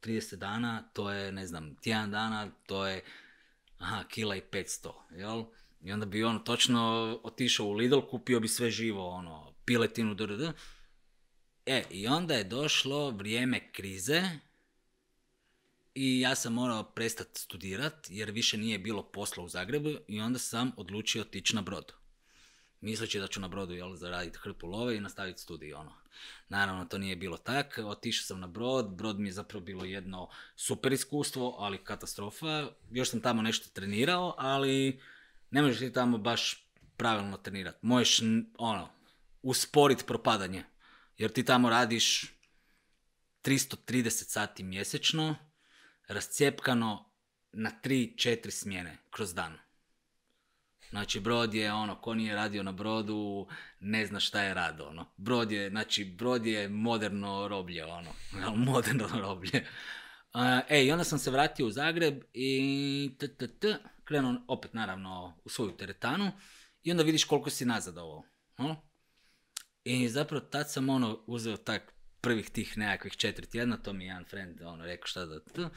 30 dana, to je, ne znam, tjedan dana, to je, aha, kila i 500, jel? I onda bi on točno otišao u Lidl, kupio bi sve živo, ono, piletinu, dr. E, i onda je došlo vrijeme krize i ja sam morao prestati studirat jer više nije bilo posla u Zagrebu i onda sam odlučio otići na brodu misleći da ću na brodu jel, zaraditi hrpu love i nastaviti studij. Ono. Naravno, to nije bilo tak. Otišao sam na brod, brod mi je zapravo bilo jedno super iskustvo, ali katastrofa. Još sam tamo nešto trenirao, ali ne možeš ti tamo baš pravilno trenirati. Možeš ono, usporiti propadanje, jer ti tamo radiš 330 sati mjesečno, rascijepkano na 3-4 smjene kroz dan. Znači, brod je ono, ko nije radio na brodu, ne zna šta je rado, ono. Brod je, znači, brod je moderno roblje, ono. Moderno roblje. e, i onda sam se vratio u Zagreb i t, t, t, krenuo opet, naravno, u svoju teretanu. I onda vidiš koliko si nazad ovo, Ono? I zapravo tad sam, ono, uzeo tak prvih tih nekakvih četiri tjedna, to mi je jedan friend, ono, rekao šta da... T,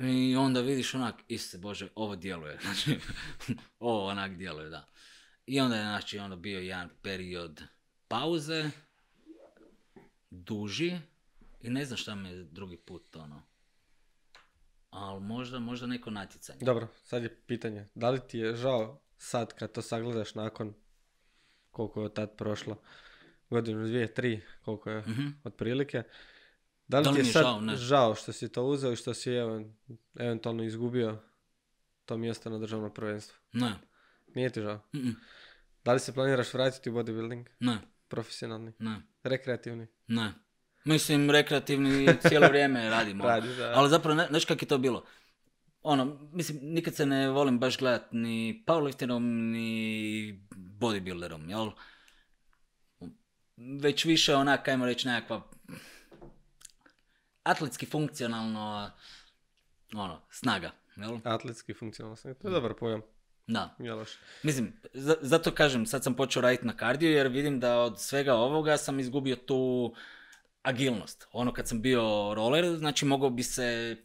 i onda vidiš onak, iste bože, ovo djeluje. Znači, ovo onak djeluje, da. I onda je znači, ono bio jedan period pauze, duži, i ne znam šta mi je drugi put, ono. Ali možda, možda neko natjecanje. Dobro, sad je pitanje. Da li ti je žao sad kad to sagledaš nakon koliko je od tad prošlo? Godinu, dvije, tri, koliko je mhm. otprilike. Da li, ti je sad žao, žao što si to uzeo i što si eventualno izgubio to mjesto na državno prvenstvo? Ne. Nije ti žao? mm Da li se planiraš vratiti u bodybuilding? Ne. Profesionalni? Ne. Rekreativni? Ne. Mislim, rekreativni cijelo vrijeme radimo. da. Ali zapravo, ne, kak je to bilo? Ono, mislim, nikad se ne volim baš gledat ni powerlifterom, ni bodybuilderom, jel? Već više onak, ajmo reći, nekakva atletski funkcionalno ono, snaga. Jel? Atletski funkcionalno snaga, to je dobar pojam. Da. Mislim, za, zato kažem, sad sam počeo raditi na kardio jer vidim da od svega ovoga sam izgubio tu agilnost. Ono kad sam bio roller, znači mogao bi se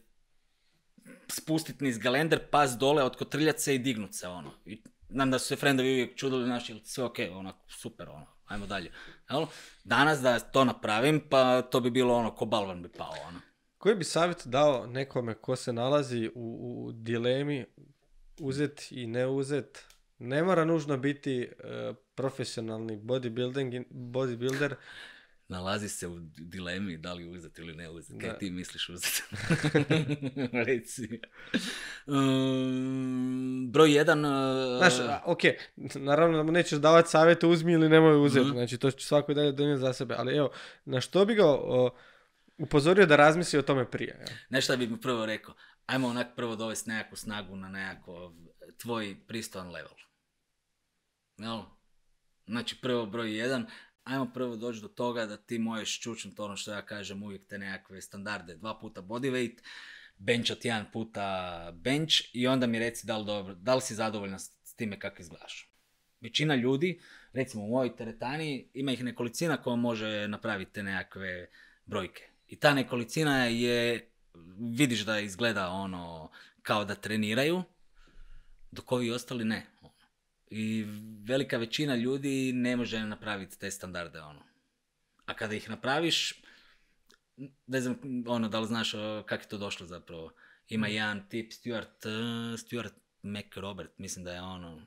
spustiti niz galender, pas dole, otkotrljati se i dignut se, ono. I, znam da su se frendovi uvijek čudili, znaš, sve ok, ono, super, ono, ajmo dalje. Jel? Danas da to napravim, pa to bi bilo ono, ko balvan bi pao, ono. Koji bi savjet dao nekome ko se nalazi u, dilemi uzet i ne uzet? Ne mora nužno biti e, profesionalni bodybuilding, bodybuilder, nalazi se u dilemi da li uzeti ili ne uzeti. Kaj ti misliš uzeti? Reci. Um, broj jedan... Uh, Znaš, ok, naravno da mu nećeš davati savjete uzmi ili nemoj uzeti. Mhm. Znači, to će svako dalje donijeti za sebe. Ali evo, na što bi ga upozorio da razmisli o tome prije? Nešto bi mu prvo rekao. Ajmo onak prvo dovesti nekakvu snagu na nekako tvoj pristojan level. Znači, prvo broj jedan, ajmo prvo doći do toga da ti možeš to ono što ja kažem uvijek te nekakve standarde, dva puta bodyweight, benchat jedan puta bench i onda mi reci da li, dobro, da li si zadovoljna s time kako izgledaš. Većina ljudi, recimo u mojoj teretani, ima ih nekolicina koja može napraviti te nekakve brojke. I ta nekolicina je, vidiš da izgleda ono kao da treniraju, dok ovi ostali ne. I velika većina ljudi ne može napraviti te standarde, ono. A kada ih napraviš, ne znam, ono, da li znaš kako je to došlo zapravo. Ima jedan tip, Stuart, e, Stuart McRobert, mislim da je ono,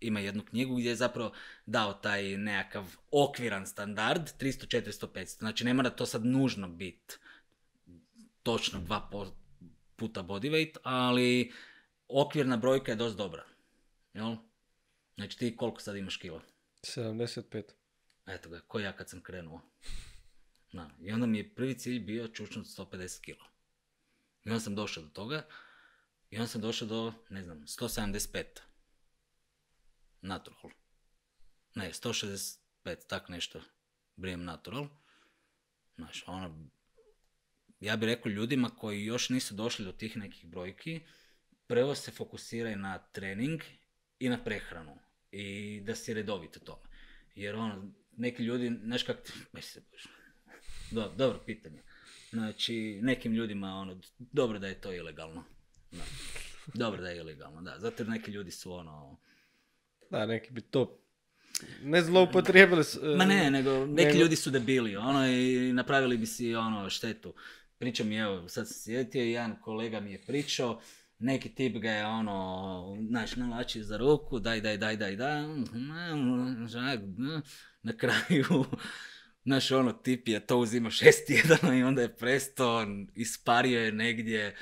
ima jednu knjigu gdje je zapravo dao taj nekakav okviran standard, 300, 400, 500. Znači ne mora to sad nužno biti točno dva puta bodyweight, ali okvirna brojka je dosta dobra. Jel? Znači ti koliko sad imaš kila? 75. Eto ga, ko ja kad sam krenuo. Na. I onda mi je prvi cilj bio čučnut 150 kilo. I onda sam došao do toga. I onda sam došao do, ne znam, 175. Natural. Ne, 165, tak nešto. Brijem natural. Znaš, ono, ja bih rekao ljudima koji još nisu došli do tih nekih brojki, prvo se fokusiraj na trening i na prehranu i da si redovit u tome. Jer ono, neki ljudi, znaš kak ti, dobro, dobro pitanje. Znači, nekim ljudima, ono, dobro da je to ilegalno. Da. Dobro da je ilegalno, da. Zato jer neki ljudi su, ono... Da, neki bi to ne zloupotrijebili su... Ma ne, eh, nego neki ljudi su debili, ono, i napravili bi si, ono, štetu. Pričam je, evo, sad sam sjetio, jedan kolega mi je pričao, neki tip ga je ono, znaš, nalači za ruku, daj, daj, daj, daj, daj, mm, mm. na kraju, znaš, ono, tip je to uzimao šest tjedana i onda je presto, ispario je negdje,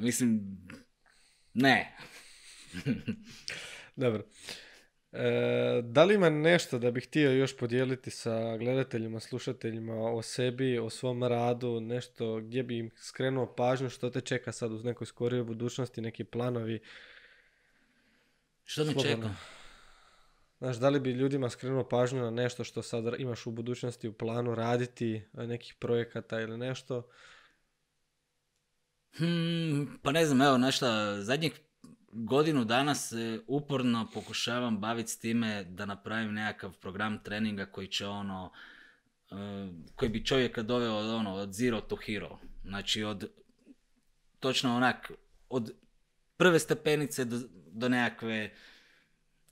mislim, ne. Dobro. E, da li ima nešto da bih htio još podijeliti sa gledateljima, slušateljima o sebi, o svom radu, nešto gdje bi im skrenuo pažnju, što te čeka sad u nekoj skorijoj budućnosti, neki planovi? Što mi čeka? Znaš, da li bi ljudima skrenuo pažnju na nešto što sad imaš u budućnosti u planu raditi, nekih projekata ili nešto? Hmm, pa ne znam, evo, nešto, zadnjih godinu danas se uporno pokušavam baviti s time da napravim nekakav program treninga koji će ono, e, koji bi čovjeka doveo od, ono, od zero to hero. Znači od, točno onak, od prve stepenice do, do nekakve,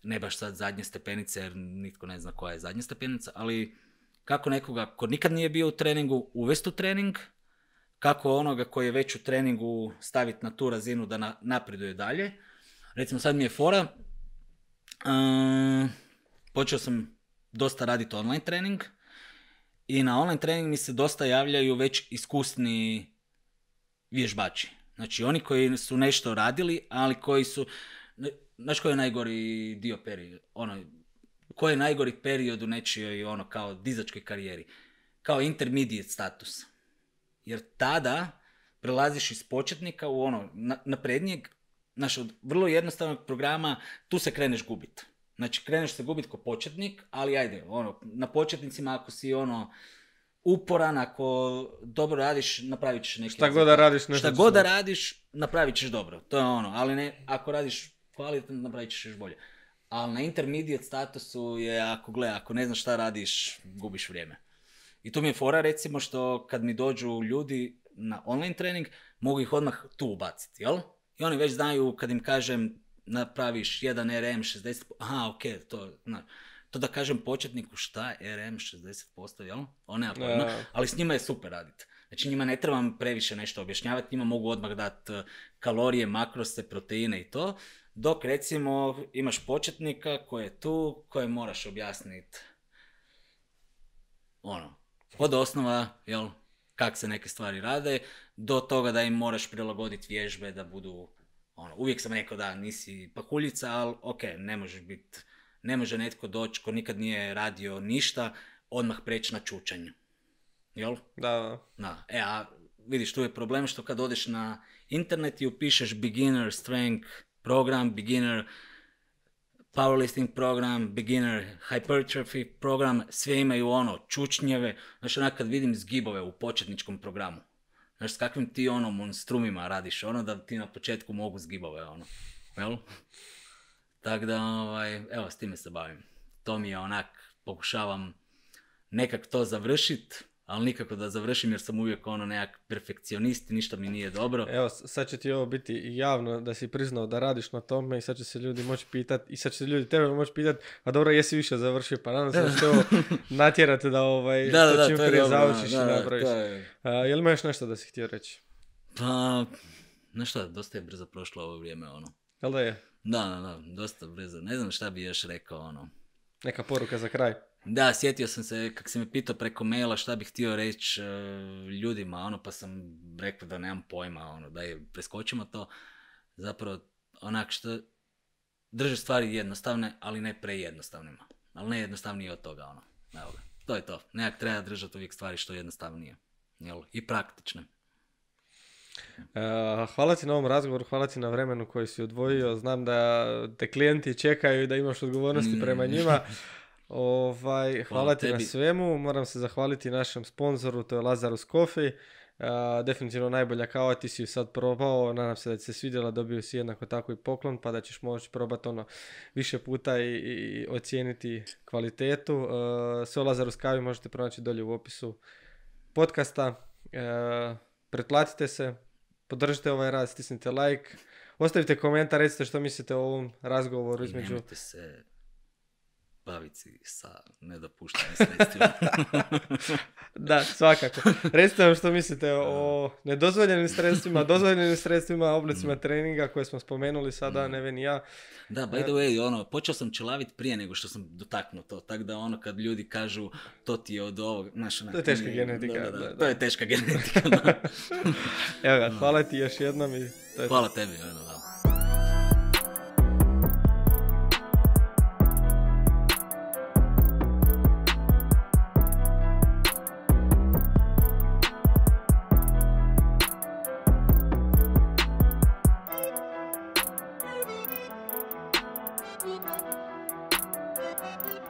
ne baš sad zadnje stepenice jer nitko ne zna koja je zadnja stepenica, ali kako nekoga ko nikad nije bio u treningu uvesti u trening, kako onoga koji je već u treningu staviti na tu razinu da napreduje dalje, Recimo sad mi je fora, uh, počeo sam dosta raditi online trening i na online trening mi se dosta javljaju već iskusni vježbači. Znači oni koji su nešto radili, ali koji su... Znaš koji je najgori dio period? Ono, koji je najgori period u nečijoj ono, kao dizačkoj karijeri? Kao intermediate status. Jer tada prelaziš iz početnika u ono naprednijeg, Znači, od vrlo jednostavnog programa tu se kreneš gubit. Znači, kreneš se gubit ko početnik, ali ajde, ono, na početnicima ako si ono, uporan, ako dobro radiš, napravit ćeš Šta god da radiš, nešto Šta god da radiš, napravit ćeš dobro. To je ono, ali ne, ako radiš kvalitetno, napravit ćeš još bolje. Ali na intermediate statusu je, ako gle, ako ne znaš šta radiš, gubiš vrijeme. I tu mi je fora, recimo, što kad mi dođu ljudi na online trening, mogu ih odmah tu ubaciti, jel? I oni već znaju kad im kažem napraviš jedan RM 60, aha, ok, to, to da kažem početniku šta je RM 60%, jel? one. ali s njima je super raditi. Znači njima ne trebam previše nešto objašnjavati, njima mogu odmah dati e, kalorije, makrose, proteine i to, dok recimo imaš početnika koji je tu, koje moraš objasniti ono, od osnova, jel, kak se neke stvari rade, do toga da im moraš prilagoditi vježbe da budu, ono, uvijek sam rekao da nisi pahuljica, ali ok, ne možeš biti, ne može netko doći ko nikad nije radio ništa, odmah preći na čučanju. Jel? Da. da. E, a vidiš, tu je problem što kad odeš na internet i upišeš beginner strength program, beginner powerlifting program, beginner hypertrophy program, sve imaju ono, čučnjeve, znači onak kad vidim zgibove u početničkom programu. Znaš, s kakvim ti ono monstrumima radiš, ono da ti na početku mogu zgibove, ono. Jel? Tako da, ovaj, evo, s time se bavim. To mi je onak, pokušavam nekak to završit, ali nikako da završim jer sam uvijek ono nejak perfekcionist i ništa mi nije dobro. Evo, sad će ti ovo biti javno da si priznao da radiš na tome i sad će se ljudi moći pitati. i sad će se ljudi tebe moći pitati. a dobro jesi više završio, pa nadam se što ovo natjerate da ovaj, da, da, da, čim i napraviš. Je. A, ima još nešto da si htio reći? Pa, nešto, dosta je brzo prošlo ovo vrijeme, ono. Jel da je? Da, da, da, dosta brzo. Ne znam šta bi još rekao, ono. Neka poruka za kraj. Da, sjetio sam se, kak si me pitao preko maila šta bih htio reći e, ljudima, ono, pa sam rekao da nemam pojma, ono, da je preskočimo to. Zapravo, onak što drže stvari jednostavne, ali ne prejednostavnima. Ali ne jednostavnije od toga, ono. Evo ga. To je to. Nekak treba držati uvijek stvari što jednostavnije. Jel? I praktične. E, hvala ti na ovom razgovoru, hvala ti na vremenu koji si odvojio. Znam da te klijenti čekaju i da imaš odgovornosti prema mm. njima. Ovaj, hvala, ti na svemu. Moram se zahvaliti našem sponzoru, to je Lazarus Coffee. Uh, definitivno najbolja kava, ti si ju sad probao, nadam se da ti se svidjela, dobio si jednako tako i poklon, pa da ćeš moći probati ono više puta i, i ocijeniti kvalitetu. Uh, sve o Lazarus kavi možete pronaći dolje u opisu podcasta. Uh, pretplatite se, podržite ovaj rad, stisnite like, ostavite komentar, recite što mislite o ovom razgovoru između... se baviti sa nedopuštenim sredstvima. da, svakako. Recite što mislite o nedozvoljenim sredstvima, dozvoljenim sredstvima, oblicima treninga koje smo spomenuli sada, mm. ne Neven ja. Da, by the e. way, ono, počeo sam čelavit prije nego što sam dotaknuo to, tako da ono kad ljudi kažu to ti je od ovog, Naš, to je teška genetika. to je teška genetika. Evo ga, hvala ti još jednom i... hvala tebi, ono,